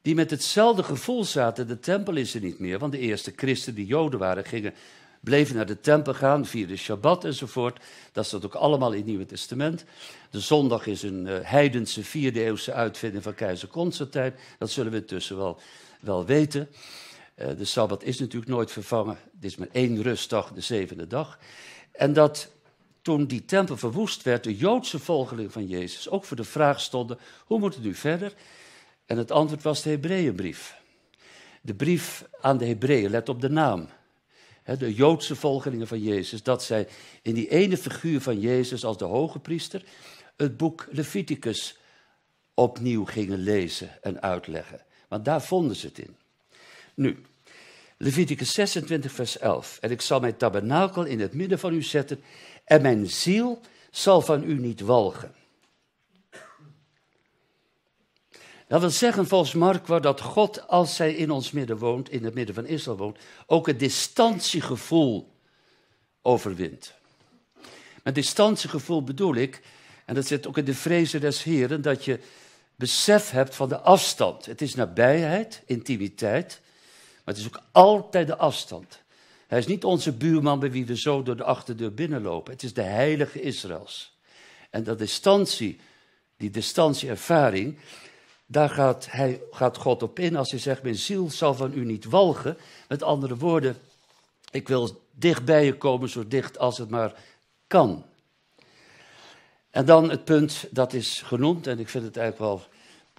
die met hetzelfde gevoel zaten, de tempel is er niet meer, want de eerste christen die Joden waren, gingen bleven naar de tempel gaan, de Shabbat enzovoort. Dat staat ook allemaal in het Nieuwe Testament. De zondag is een uh, heidense vierde eeuwse uitvinding van keizer Constantijn. Dat zullen we intussen wel, wel weten. Eh, de Sabbat is natuurlijk nooit vervangen. Het is maar één rustdag, de zevende dag. En dat toen die tempel verwoest werd, de Joodse volgelingen van Jezus ook voor de vraag stonden: hoe moet het nu verder? En het antwoord was de Hebreeënbrief. De brief aan de Hebreeën, let op de naam de Joodse volgelingen van Jezus, dat zij in die ene figuur van Jezus als de hoge priester het boek Leviticus opnieuw gingen lezen en uitleggen. Want daar vonden ze het in. Nu, Leviticus 26, vers 11. En ik zal mijn tabernakel in het midden van u zetten en mijn ziel zal van u niet walgen. Dat wil zeggen volgens Markwa dat God, als hij in ons midden woont, in het midden van Israël woont, ook het distantiegevoel overwint. Met distantiegevoel bedoel ik, en dat zit ook in de vrezen des Heren, dat je besef hebt van de afstand. Het is nabijheid, intimiteit, maar het is ook altijd de afstand. Hij is niet onze buurman bij wie we zo door de achterdeur binnenlopen. Het is de heilige Israëls. En dat distantie, die distantieervaring, daar gaat, hij, gaat God op in als hij zegt, mijn ziel zal van u niet walgen. Met andere woorden, ik wil dicht bij je komen, zo dicht als het maar kan. En dan het punt, dat is genoemd, en ik vind het eigenlijk wel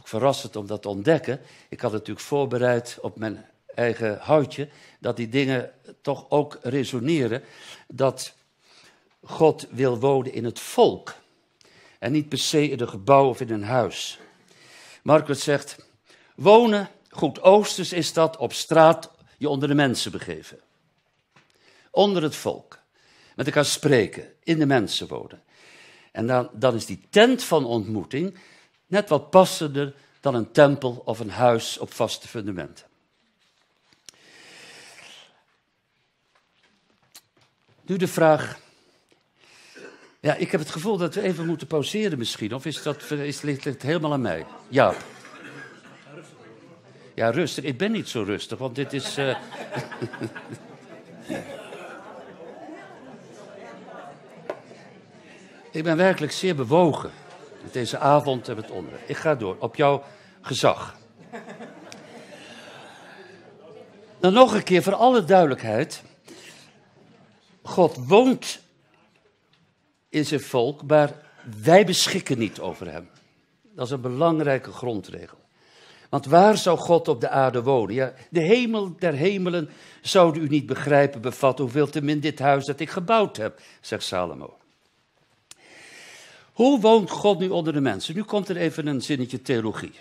verrassend om dat te ontdekken. Ik had natuurlijk voorbereid op mijn eigen houtje, dat die dingen toch ook resoneren. Dat God wil wonen in het volk. En niet per se in een gebouw of in een huis. Marcus zegt, wonen, goed oosters is dat, op straat je onder de mensen begeven. Onder het volk. Met elkaar spreken, in de mensen wonen. En dan, dan is die tent van ontmoeting net wat passender dan een tempel of een huis op vaste fundamenten. Nu de vraag, ja, ik heb het gevoel dat we even moeten pauzeren misschien. Of is dat, is, ligt het helemaal aan mij? Ja. Ja, rustig. Ik ben niet zo rustig, want dit is... Eh, *laughs* ik ben werkelijk zeer bewogen met deze avond en het onder. Ik ga door, op jouw gezag. Dan nou, nog een keer voor alle duidelijkheid. God woont in zijn volk, maar wij beschikken niet over hem. Dat is een belangrijke grondregel. Want waar zou God op de aarde wonen? Ja, de hemel der hemelen zouden u niet begrijpen Bevat hoeveel te min dit huis dat ik gebouwd heb, zegt Salomo. Hoe woont God nu onder de mensen? Nu komt er even een zinnetje theologie.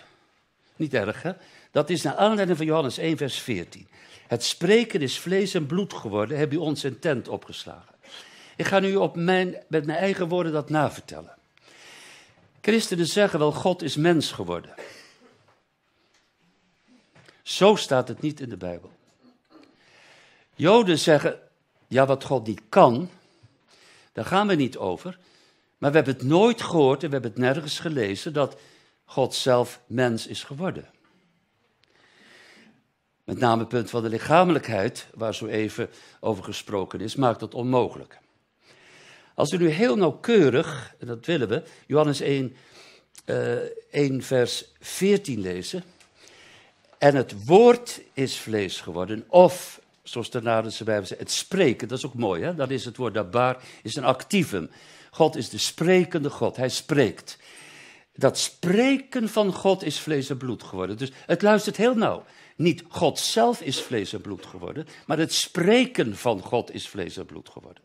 Niet erg, hè? Dat is naar aanleiding van Johannes 1, vers 14. Het spreken is vlees en bloed geworden, heb u ons in tent opgeslagen. Ik ga nu op mijn, met mijn eigen woorden dat navertellen. Christenen zeggen wel, God is mens geworden. Zo staat het niet in de Bijbel. Joden zeggen, ja, wat God niet kan, daar gaan we niet over. Maar we hebben het nooit gehoord en we hebben het nergens gelezen dat God zelf mens is geworden. Met name het punt van de lichamelijkheid, waar zo even over gesproken is, maakt dat onmogelijk. Als u nu heel nauwkeurig, en dat willen we, Johannes 1, uh, 1 vers 14 lezen. En het woord is vlees geworden, of, zoals de Nederlandse Bijbel zegt, het spreken, dat is ook mooi, hè? dat is het woord dabar, is een activum. God is de sprekende God, hij spreekt. Dat spreken van God is vlees en bloed geworden. Dus het luistert heel nauw. Niet God zelf is vlees en bloed geworden, maar het spreken van God is vlees en bloed geworden.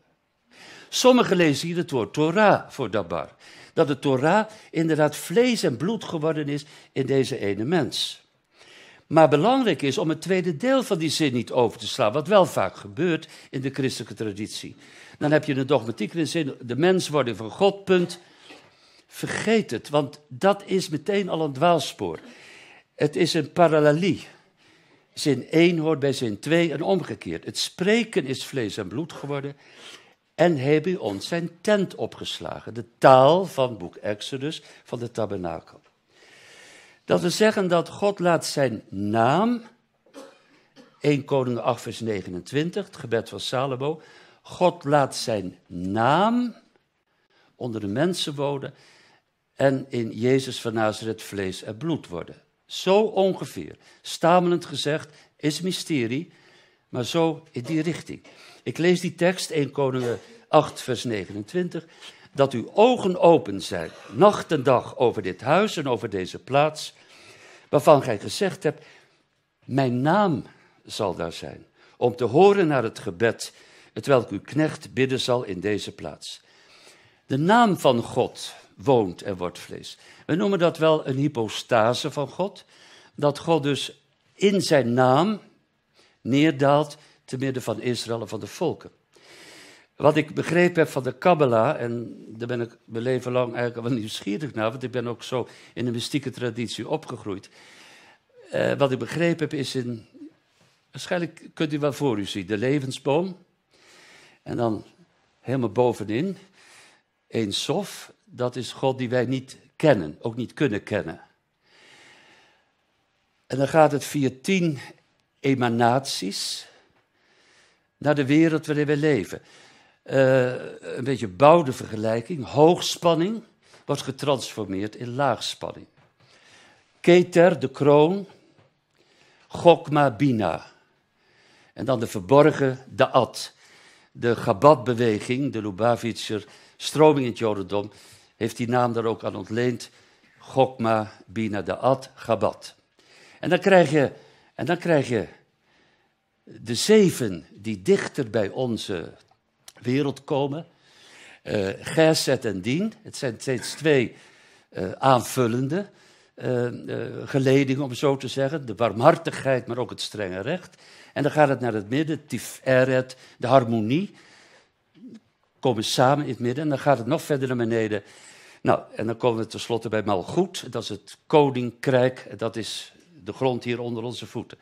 Sommigen lezen hier het woord Torah voor dabar. Dat de Torah inderdaad vlees en bloed geworden is in deze ene mens. Maar belangrijk is om het tweede deel van die zin niet over te slaan, wat wel vaak gebeurt in de christelijke traditie. Dan heb je een dogmatiek in de zin, de van God, punt. Vergeet het, want dat is meteen al een dwaalspoor. Het is een parallelie. Zin 1 hoort bij zin 2 en omgekeerd. Het spreken is vlees en bloed geworden en hij ons zijn tent opgeslagen. De taal van boek Exodus van de tabernakel. Dat we zeggen dat God laat zijn naam, 1 Koning 8 vers 29, het gebed van Salomo, God laat zijn naam onder de mensen wonen en in Jezus van Nazareth vlees en bloed worden. Zo ongeveer, stamelend gezegd, is mysterie, maar zo in die richting. Ik lees die tekst, 1 Koningen 8, vers 29. Dat uw ogen open zijn, nacht en dag, over dit huis en over deze plaats, waarvan gij gezegd hebt, mijn naam zal daar zijn, om te horen naar het gebed, het welk uw knecht bidden zal in deze plaats. De naam van God woont en wordt vlees. We noemen dat wel een hypostase van God, dat God dus in zijn naam neerdaalt te midden van Israël en van de volken. Wat ik begrepen heb van de Kabbalah, en daar ben ik mijn leven lang eigenlijk wel *laughs* nieuwsgierig naar, want ik ben ook zo in de mystieke traditie opgegroeid. Eh, wat ik begrepen heb is in, waarschijnlijk kunt u wel voor u zien, de levensboom. En dan helemaal bovenin, een sof, dat is God die wij niet kennen, ook niet kunnen kennen. En dan gaat het via tien emanaties, naar de wereld waarin we leven. Eh, een beetje bouwde vergelijking. Hoogspanning wordt getransformeerd in laagspanning. Keter, de kroon, Gokma Bina. En dan de verborgen Da'at. De Gabat-beweging, de Lubavitcher stroming in het Jodendom, heeft die naam daar ook aan ontleend. Gokma Bina Da'at, Gabat. En dan krijg je, en dan krijg je de zeven die dichter bij onze wereld komen. Uh, eh, Gerzet en Dien, het zijn steeds twee eh, aanvullende eh, geledingen, om zo te zeggen. De barmhartigheid, maar ook het strenge recht. En dan gaat het naar het midden, Tiferet, de harmonie. Komen samen in het midden en dan gaat het nog verder naar beneden. Nou, en dan komen we tenslotte bij Malgoed. Dat is het koninkrijk, dat is de grond hier onder onze voeten.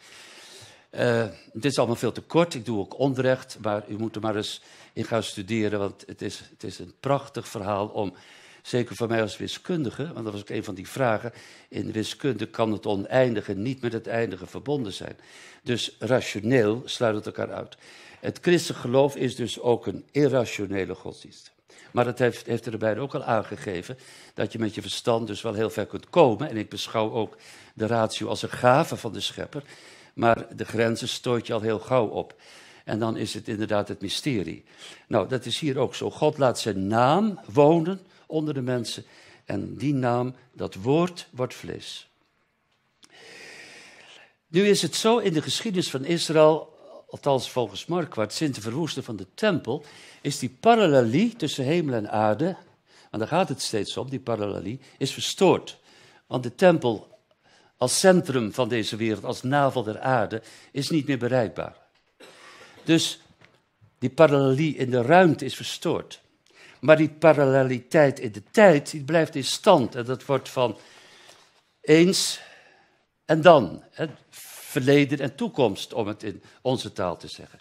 Uh, dit is allemaal veel te kort. Ik doe ook onrecht. Maar u moet er maar eens in gaan studeren. Want het is, het is een prachtig verhaal om. Zeker voor mij als wiskundige, want dat was ook een van die vragen. In wiskunde kan het oneindige niet met het eindige verbonden zijn. Dus rationeel sluit het elkaar uit. Het christelijk geloof is dus ook een irrationele godsdienst. Maar dat heeft, heeft er ook al aangegeven dat je met je verstand dus wel heel ver kunt komen. En ik beschouw ook de ratio als een gave van de schepper. Maar de grenzen stoot je al heel gauw op. En dan is het inderdaad het mysterie. Nou, dat is hier ook zo. God laat zijn naam wonen onder de mensen. En die naam, dat woord, wordt vlees. Nu is het zo in de geschiedenis van Israël, althans volgens Markwart, sinds de verwoesting van de tempel, is die parallelie tussen hemel en aarde, want daar gaat het steeds om, die parallelie, is verstoord. Want de tempel als centrum van deze wereld, als navel der aarde, is niet meer bereikbaar. Dus die parallelie in de ruimte is verstoord. Maar die paralleliteit in de tijd die blijft in stand. En dat wordt van eens en dan. Hè? Verleden en toekomst, om het in onze taal te zeggen.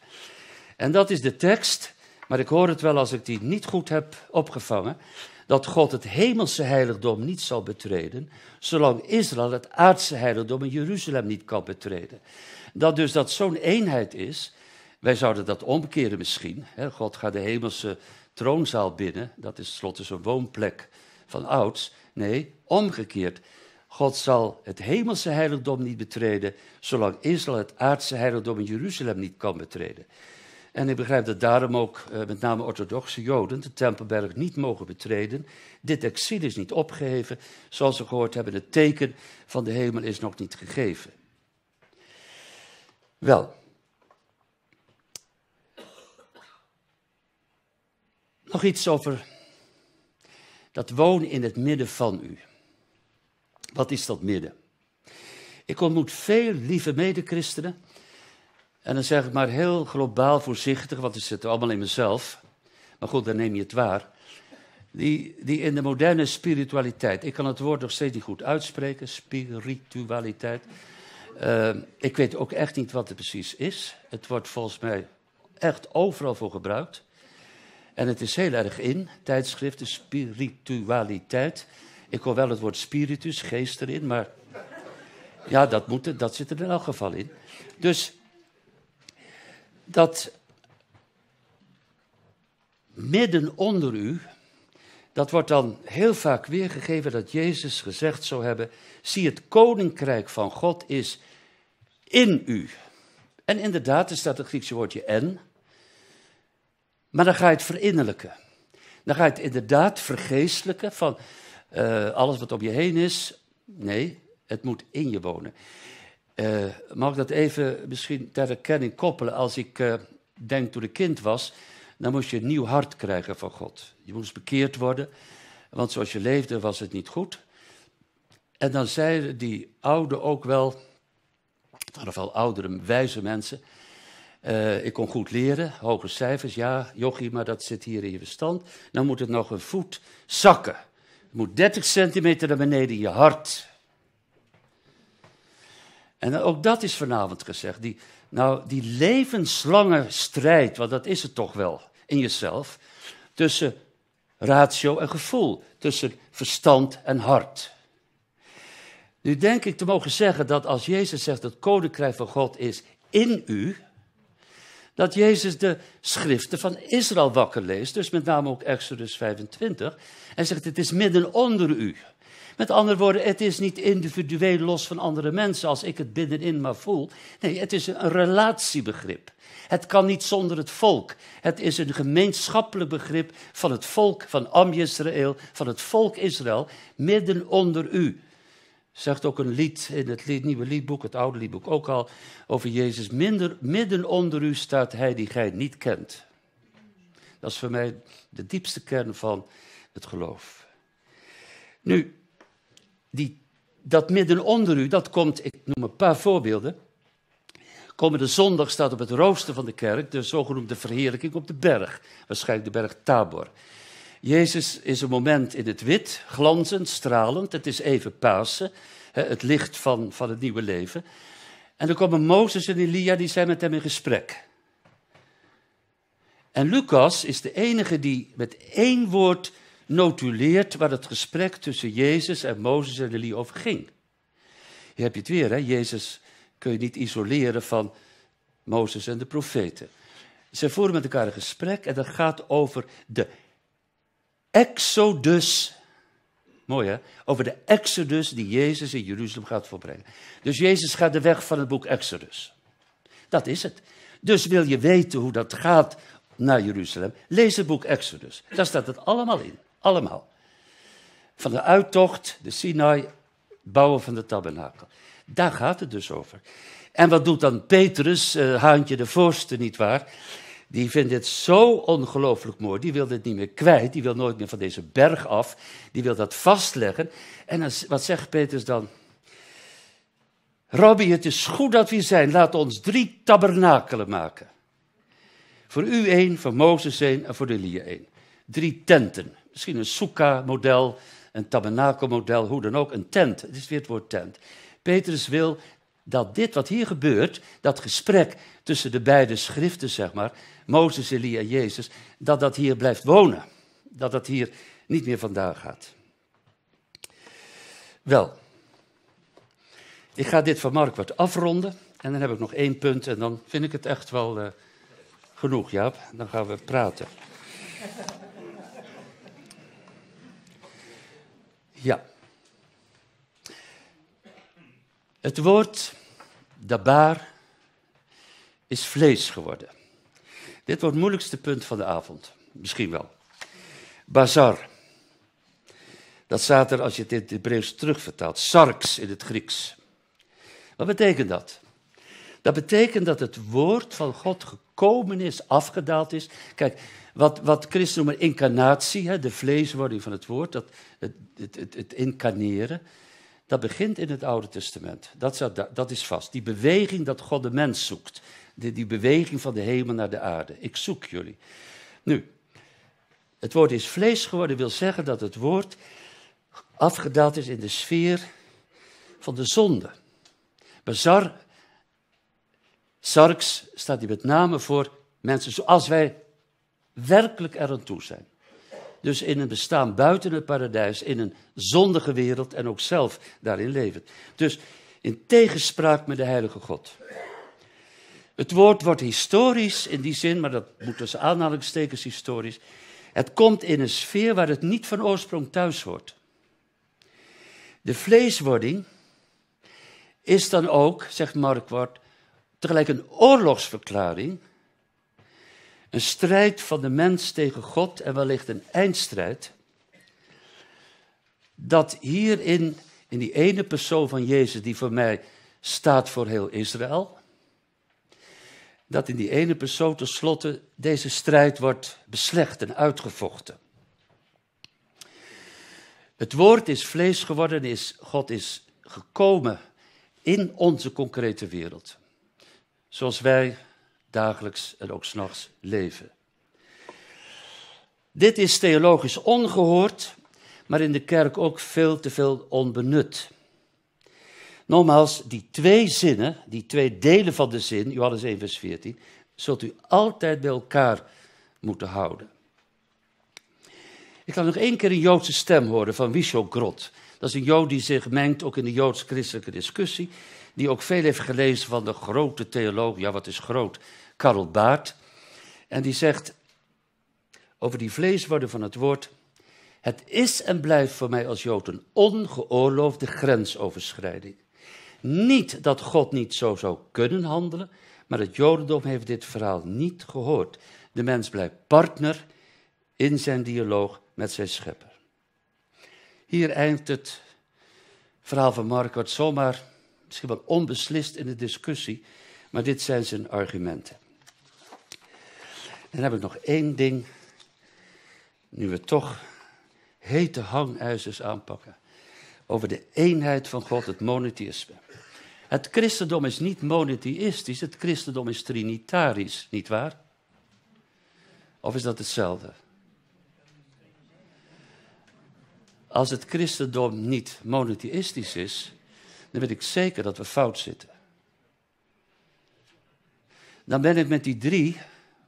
En dat is de tekst, maar ik hoor het wel als ik die niet goed heb opgevangen dat God het hemelse heiligdom niet zal betreden, zolang Israël het aardse heiligdom in Jeruzalem niet kan betreden. Dat dus dat zo'n eenheid is, wij zouden dat omkeren misschien. Hè? God gaat de hemelse troonzaal binnen, dat is tenslotte zo'n woonplek van ouds. Nee, omgekeerd. God zal het hemelse heiligdom niet betreden, zolang Israël het aardse heiligdom in Jeruzalem niet kan betreden. En ik begrijp dat daarom ook eh, met name orthodoxe Joden de Tempelberg niet mogen betreden. Dit exil is niet opgeheven. Zoals we gehoord hebben, het teken van de hemel is nog niet gegeven. Wel. Nog iets over dat wonen in het midden van u. Wat is dat midden? Ik ontmoet veel lieve medechristenen en dan zeg ik maar heel globaal voorzichtig, want het zit allemaal in mezelf. Maar goed, dan neem je het waar. Die, die in de moderne spiritualiteit, ik kan het woord nog steeds niet goed uitspreken, spiritualiteit. Eh, ik weet ook echt niet wat het precies is. Het wordt volgens mij echt overal voor gebruikt. En het is heel erg in, tijdschriften, spiritualiteit. Ik hoor wel het woord spiritus, geest erin, maar ja, dat moet dat zit er in elk geval in. Dus dat midden onder u, dat wordt dan heel vaak weergegeven dat Jezus gezegd zou hebben: Zie, het koninkrijk van God is in u. En inderdaad, er staat het Griekse woordje en. Maar dan ga je het verinnerlijken. Dan ga je het inderdaad vergeestelijken van eh, alles wat om je heen is. Nee, het moet in je wonen. Eh, mag ik dat even misschien ter herkenning koppelen? Als ik eh, denk toen ik kind was, dan moest je een nieuw hart krijgen van God. Je moest bekeerd worden, want zoals je leefde was het niet goed. En dan zeiden die oude ook wel, in ieder geval oudere, wijze mensen... Eh, ik kon goed leren, hoge cijfers, ja, jochie, maar dat zit hier in je verstand. Dan moet het nog een voet zakken. Het moet 30 centimeter naar beneden in je hart. En ook dat is vanavond gezegd. Die, nou, die levenslange strijd, want dat is het toch wel in jezelf. Tussen ratio en gevoel. Tussen verstand en hart. Nu denk ik te mogen zeggen dat als Jezus zegt dat het koninkrijk van God is in u, dat Jezus de schriften van Israël wakker leest, dus met name ook Exodus 25, en zegt het is midden onder u. Met andere woorden, het is niet individueel los van andere mensen als ik het binnenin maar voel. Nee, het is een relatiebegrip. Het kan niet zonder het volk. Het is een gemeenschappelijk begrip van het volk van Am Israël, van het volk Israël, midden onder u. Zegt ook een lied in het lied, nieuwe liedboek, het oude liedboek ook al, over Jezus. Minder, midden onder u staat hij die gij niet kent. Dat is voor mij de diepste kern van het geloof. Nu, die, dat midden onder u, dat komt, ik noem een paar voorbeelden. Komende zondag staat op het rooster van de kerk de zogenoemde verheerlijking op de berg, waarschijnlijk de berg Tabor. Jezus is een moment in het wit, glanzend, stralend. Het is even Pasen, het licht van, van het nieuwe leven. En dan komen Mozes en Elia, die zijn met hem in gesprek. En Lucas is de enige die met één woord notuleert waar het gesprek tussen Jezus en Mozes en Elie over ging. Hier heb je het weer, hè? Jezus kun je niet isoleren van Mozes en de profeten. Ze voeren met elkaar een gesprek en dat gaat over de exodus. Mooi hè? Over de exodus die Jezus in Jeruzalem gaat voorbrengen. Dus Jezus gaat de weg van het boek Exodus. Dat is het. Dus wil je weten hoe dat gaat naar Jeruzalem, lees het boek Exodus. Daar staat het allemaal in. Allemaal. Van de uittocht, de Sinai, bouwen van de tabernakel. Daar gaat het dus over. En wat doet dan Petrus, eh, Haantje de Voorste, nietwaar? Die vindt dit zo ongelooflijk mooi. Die wil dit niet meer kwijt. Die wil nooit meer van deze berg af. Die wil dat vastleggen. En wat zegt Petrus dan? Robbie, het is goed dat we zijn. Laat ons drie tabernakelen maken. Voor u één, voor Mozes één en voor de Lier één. Drie tenten misschien een soeka-model, een tabernakel-model, hoe dan ook, een tent. Het is weer het woord tent. Petrus wil dat dit wat hier gebeurt, dat gesprek tussen de beide schriften, zeg maar, Mozes, Elia en Jezus, dat dat hier blijft wonen. Dat dat hier niet meer vandaan gaat. Wel, ik ga dit van Mark wat afronden. En dan heb ik nog één punt en dan vind ik het echt wel eh, genoeg, Jaap. Dan gaan we praten. Ja. Het woord dabar is vlees geworden. Dit wordt het moeilijkste punt van de avond. Misschien wel. Bazar. Dat staat er als je het in het Hebreeuws terugvertaalt. sarks in het Grieks. Wat betekent dat? Dat betekent dat het woord van God gekomen is, afgedaald is. Kijk, wat, wat Christen noemen incarnatie, hè, de vleeswording van het woord, dat, het, het, het, het incarneren, dat begint in het Oude Testament. Dat, dat is vast. Die beweging dat God de mens zoekt. Die, die beweging van de hemel naar de aarde. Ik zoek jullie. Nu, het woord is vlees geworden wil zeggen dat het woord afgedaald is in de sfeer van de zonde. Bizar Sarks staat hier met name voor mensen zoals wij werkelijk er aan toe zijn. Dus in een bestaan buiten het paradijs, in een zondige wereld en ook zelf daarin leven. Dus in tegenspraak met de heilige God. Het woord wordt historisch in die zin, maar dat moet tussen aanhalingstekens historisch. Het komt in een sfeer waar het niet van oorsprong thuis hoort. De vleeswording is dan ook, zegt Markwart, tegelijk een oorlogsverklaring. Een strijd van de mens tegen God en wellicht een eindstrijd. Dat hierin, in die ene persoon van Jezus, die voor mij staat voor heel Israël, dat in die ene persoon tenslotte deze strijd wordt beslecht en uitgevochten. Het woord is vlees geworden, is, God is gekomen in onze concrete wereld zoals wij dagelijks en ook s'nachts leven. Dit is theologisch ongehoord, maar in de kerk ook veel te veel onbenut. Nogmaals, die twee zinnen, die twee delen van de zin, Johannes 1, vers 14, zult u altijd bij elkaar moeten houden. Ik laat nog één keer een Joodse stem horen van Wisho Grot. Dat is een Jood die zich mengt ook in de joods-christelijke discussie die ook veel heeft gelezen van de grote theoloog, ja wat is groot, Karl Baart. En die zegt over die vleeswoorden van het woord, het is en blijft voor mij als Jood een ongeoorloofde grensoverschrijding. Niet dat God niet zo zou kunnen handelen, maar het Jodendom heeft dit verhaal niet gehoord. De mens blijft partner in zijn dialoog met zijn schepper. Hier eindt het verhaal van Mark, wat zomaar misschien wel onbeslist in de discussie, maar dit zijn zijn argumenten. dan heb ik nog één ding, nu we toch hete hangijzers aanpakken, over de eenheid van God, het monotheïsme. Het christendom is niet monotheïstisch, het christendom is trinitarisch, nietwaar? Of is dat hetzelfde? Als het christendom niet monotheïstisch is, dan weet ik zeker dat we fout zitten. Dan ben ik met die drie,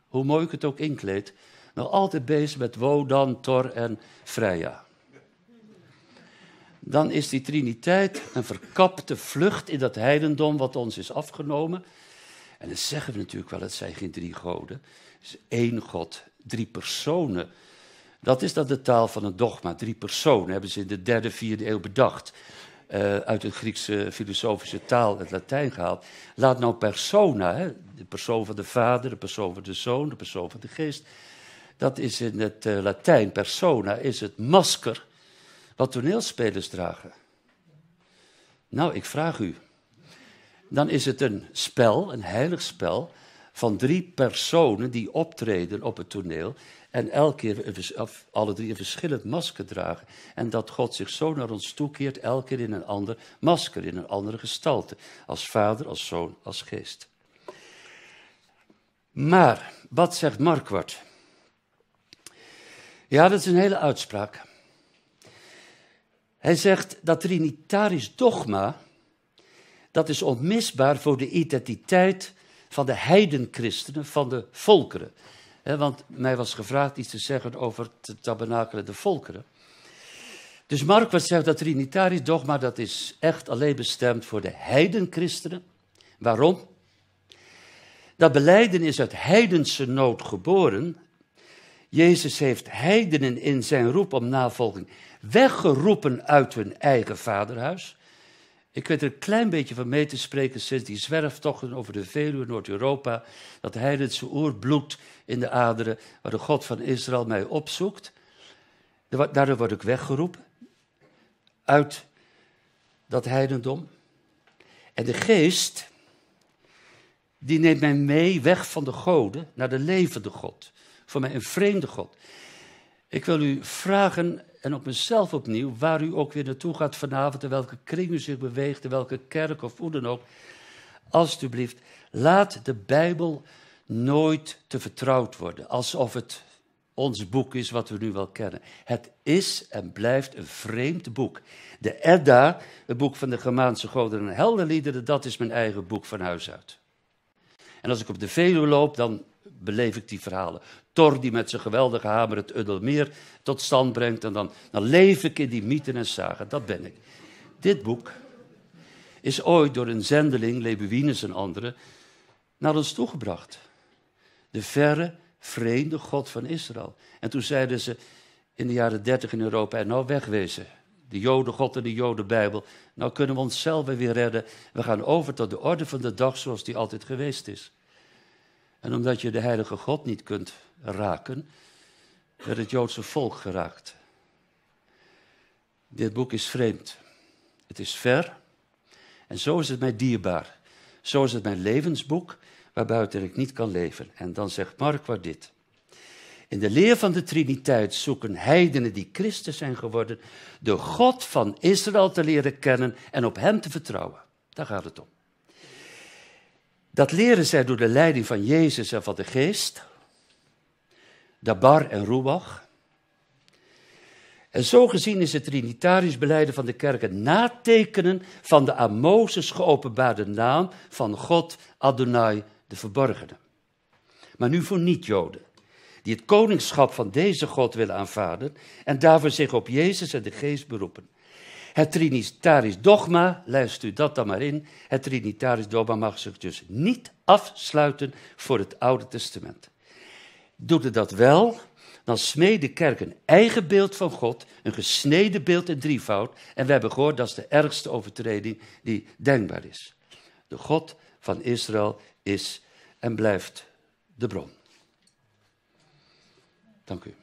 hoe mooi ik het ook inkleed, nog altijd bezig met Wodan, Tor en Freya. Dan is die Triniteit een verkapte vlucht in dat heidendom wat ons is afgenomen. En dan zeggen we natuurlijk wel, het zijn geen drie goden. Het is één God, drie personen. Dat is dan de taal van een dogma. Drie personen hebben ze in de derde, vierde eeuw bedacht. Eh, uit het Griekse filosofische taal, het Latijn gehaald. Laat nou persona, hè, de persoon van de vader, de persoon van de zoon, de persoon van de geest. Dat is in het eh, Latijn, persona, is het masker wat toneelspelers dragen. Nou, ik vraag u. Dan is het een spel, een heilig spel, van drie personen die optreden op het toneel. En elke keer alle drie een verschillend masker dragen. En dat God zich zo naar ons toekeert, elke keer in een ander masker, in een andere gestalte. Als vader, als zoon, als geest. Maar, wat zegt Markwart? Ja, dat is een hele uitspraak. Hij zegt dat trinitarisch dogma, dat is onmisbaar voor de identiteit van de heidenchristenen, van de volkeren. want mij was gevraagd iets te zeggen over het tabernakel de volkeren. Dus wat zegt dat Trinitarisch dogma dat is echt alleen bestemd voor de heidenchristenen. Waarom? Dat beleiden is uit heidense nood geboren. Jezus heeft heidenen in zijn roep om navolging weggeroepen uit hun eigen vaderhuis. Ik weet er een klein beetje van mee te spreken sinds die zwerftochten over de Veluwe, Noord-Europa. Dat heidense bloedt in de aderen waar de God van Israël mij opzoekt. Daardoor word ik weggeroepen uit dat heidendom. En de geest, die neemt mij mee weg van de goden naar de levende God. Voor mij een vreemde God. Ik wil u vragen en op mezelf opnieuw, waar u ook weer naartoe gaat vanavond, in welke kring u zich beweegt, in welke kerk of hoe dan ook. Alsjeblieft, laat de Bijbel nooit te vertrouwd worden, alsof het ons boek is wat we nu wel kennen. Het is en blijft een vreemd boek. De Edda, het boek van de Gemaanse goden en heldenliederen, dat is mijn eigen boek van huis uit. En als ik op de Veluwe loop, dan beleef ik die verhalen. Thor die met zijn geweldige hamer het Uddelmeer tot stand brengt. En dan, leef ik in die mythen en zagen. Dat ben ik. Dit boek is ooit door een zendeling, Lebuinus en anderen, naar ons toegebracht. De verre, vreemde God van Israël. En toen zeiden ze in de jaren dertig in Europa, en nou wegwezen. De God en de Bijbel. Nou kunnen we onszelf weer redden. We gaan over tot de orde van de dag zoals die altijd geweest is. En omdat je de heilige God niet kunt raken, werd het Joodse volk geraakt. Dit boek is vreemd. Het is ver. En zo is het mij dierbaar. Zo is het mijn levensboek, waarbuiten ik niet kan leven. En dan zegt Mark wat dit. In de leer van de Triniteit zoeken heidenen die Christen zijn geworden, de God van Israël te leren kennen en op Hem te vertrouwen. Daar gaat het om. Dat leren zij door de leiding van Jezus en van de Geest, Dabar en Ruach. En zo gezien is het Trinitarisch beleiden van de kerk het natekenen van de aan Mozes geopenbaarde naam van God Adonai de Verborgene. Maar nu voor niet-Joden, die het koningschap van deze God willen aanvaarden en daarvoor zich op Jezus en de Geest beroepen. Het Trinitarisch dogma, lijst u dat dan maar in, het Trinitarisch dogma mag zich dus niet afsluiten voor het Oude Testament. Doet het dat wel, dan smeed de kerk een eigen beeld van God, een gesneden beeld in drievoud, en we hebben gehoord dat is de ergste overtreding die denkbaar is. De God van Israël is en blijft de bron. Dank u.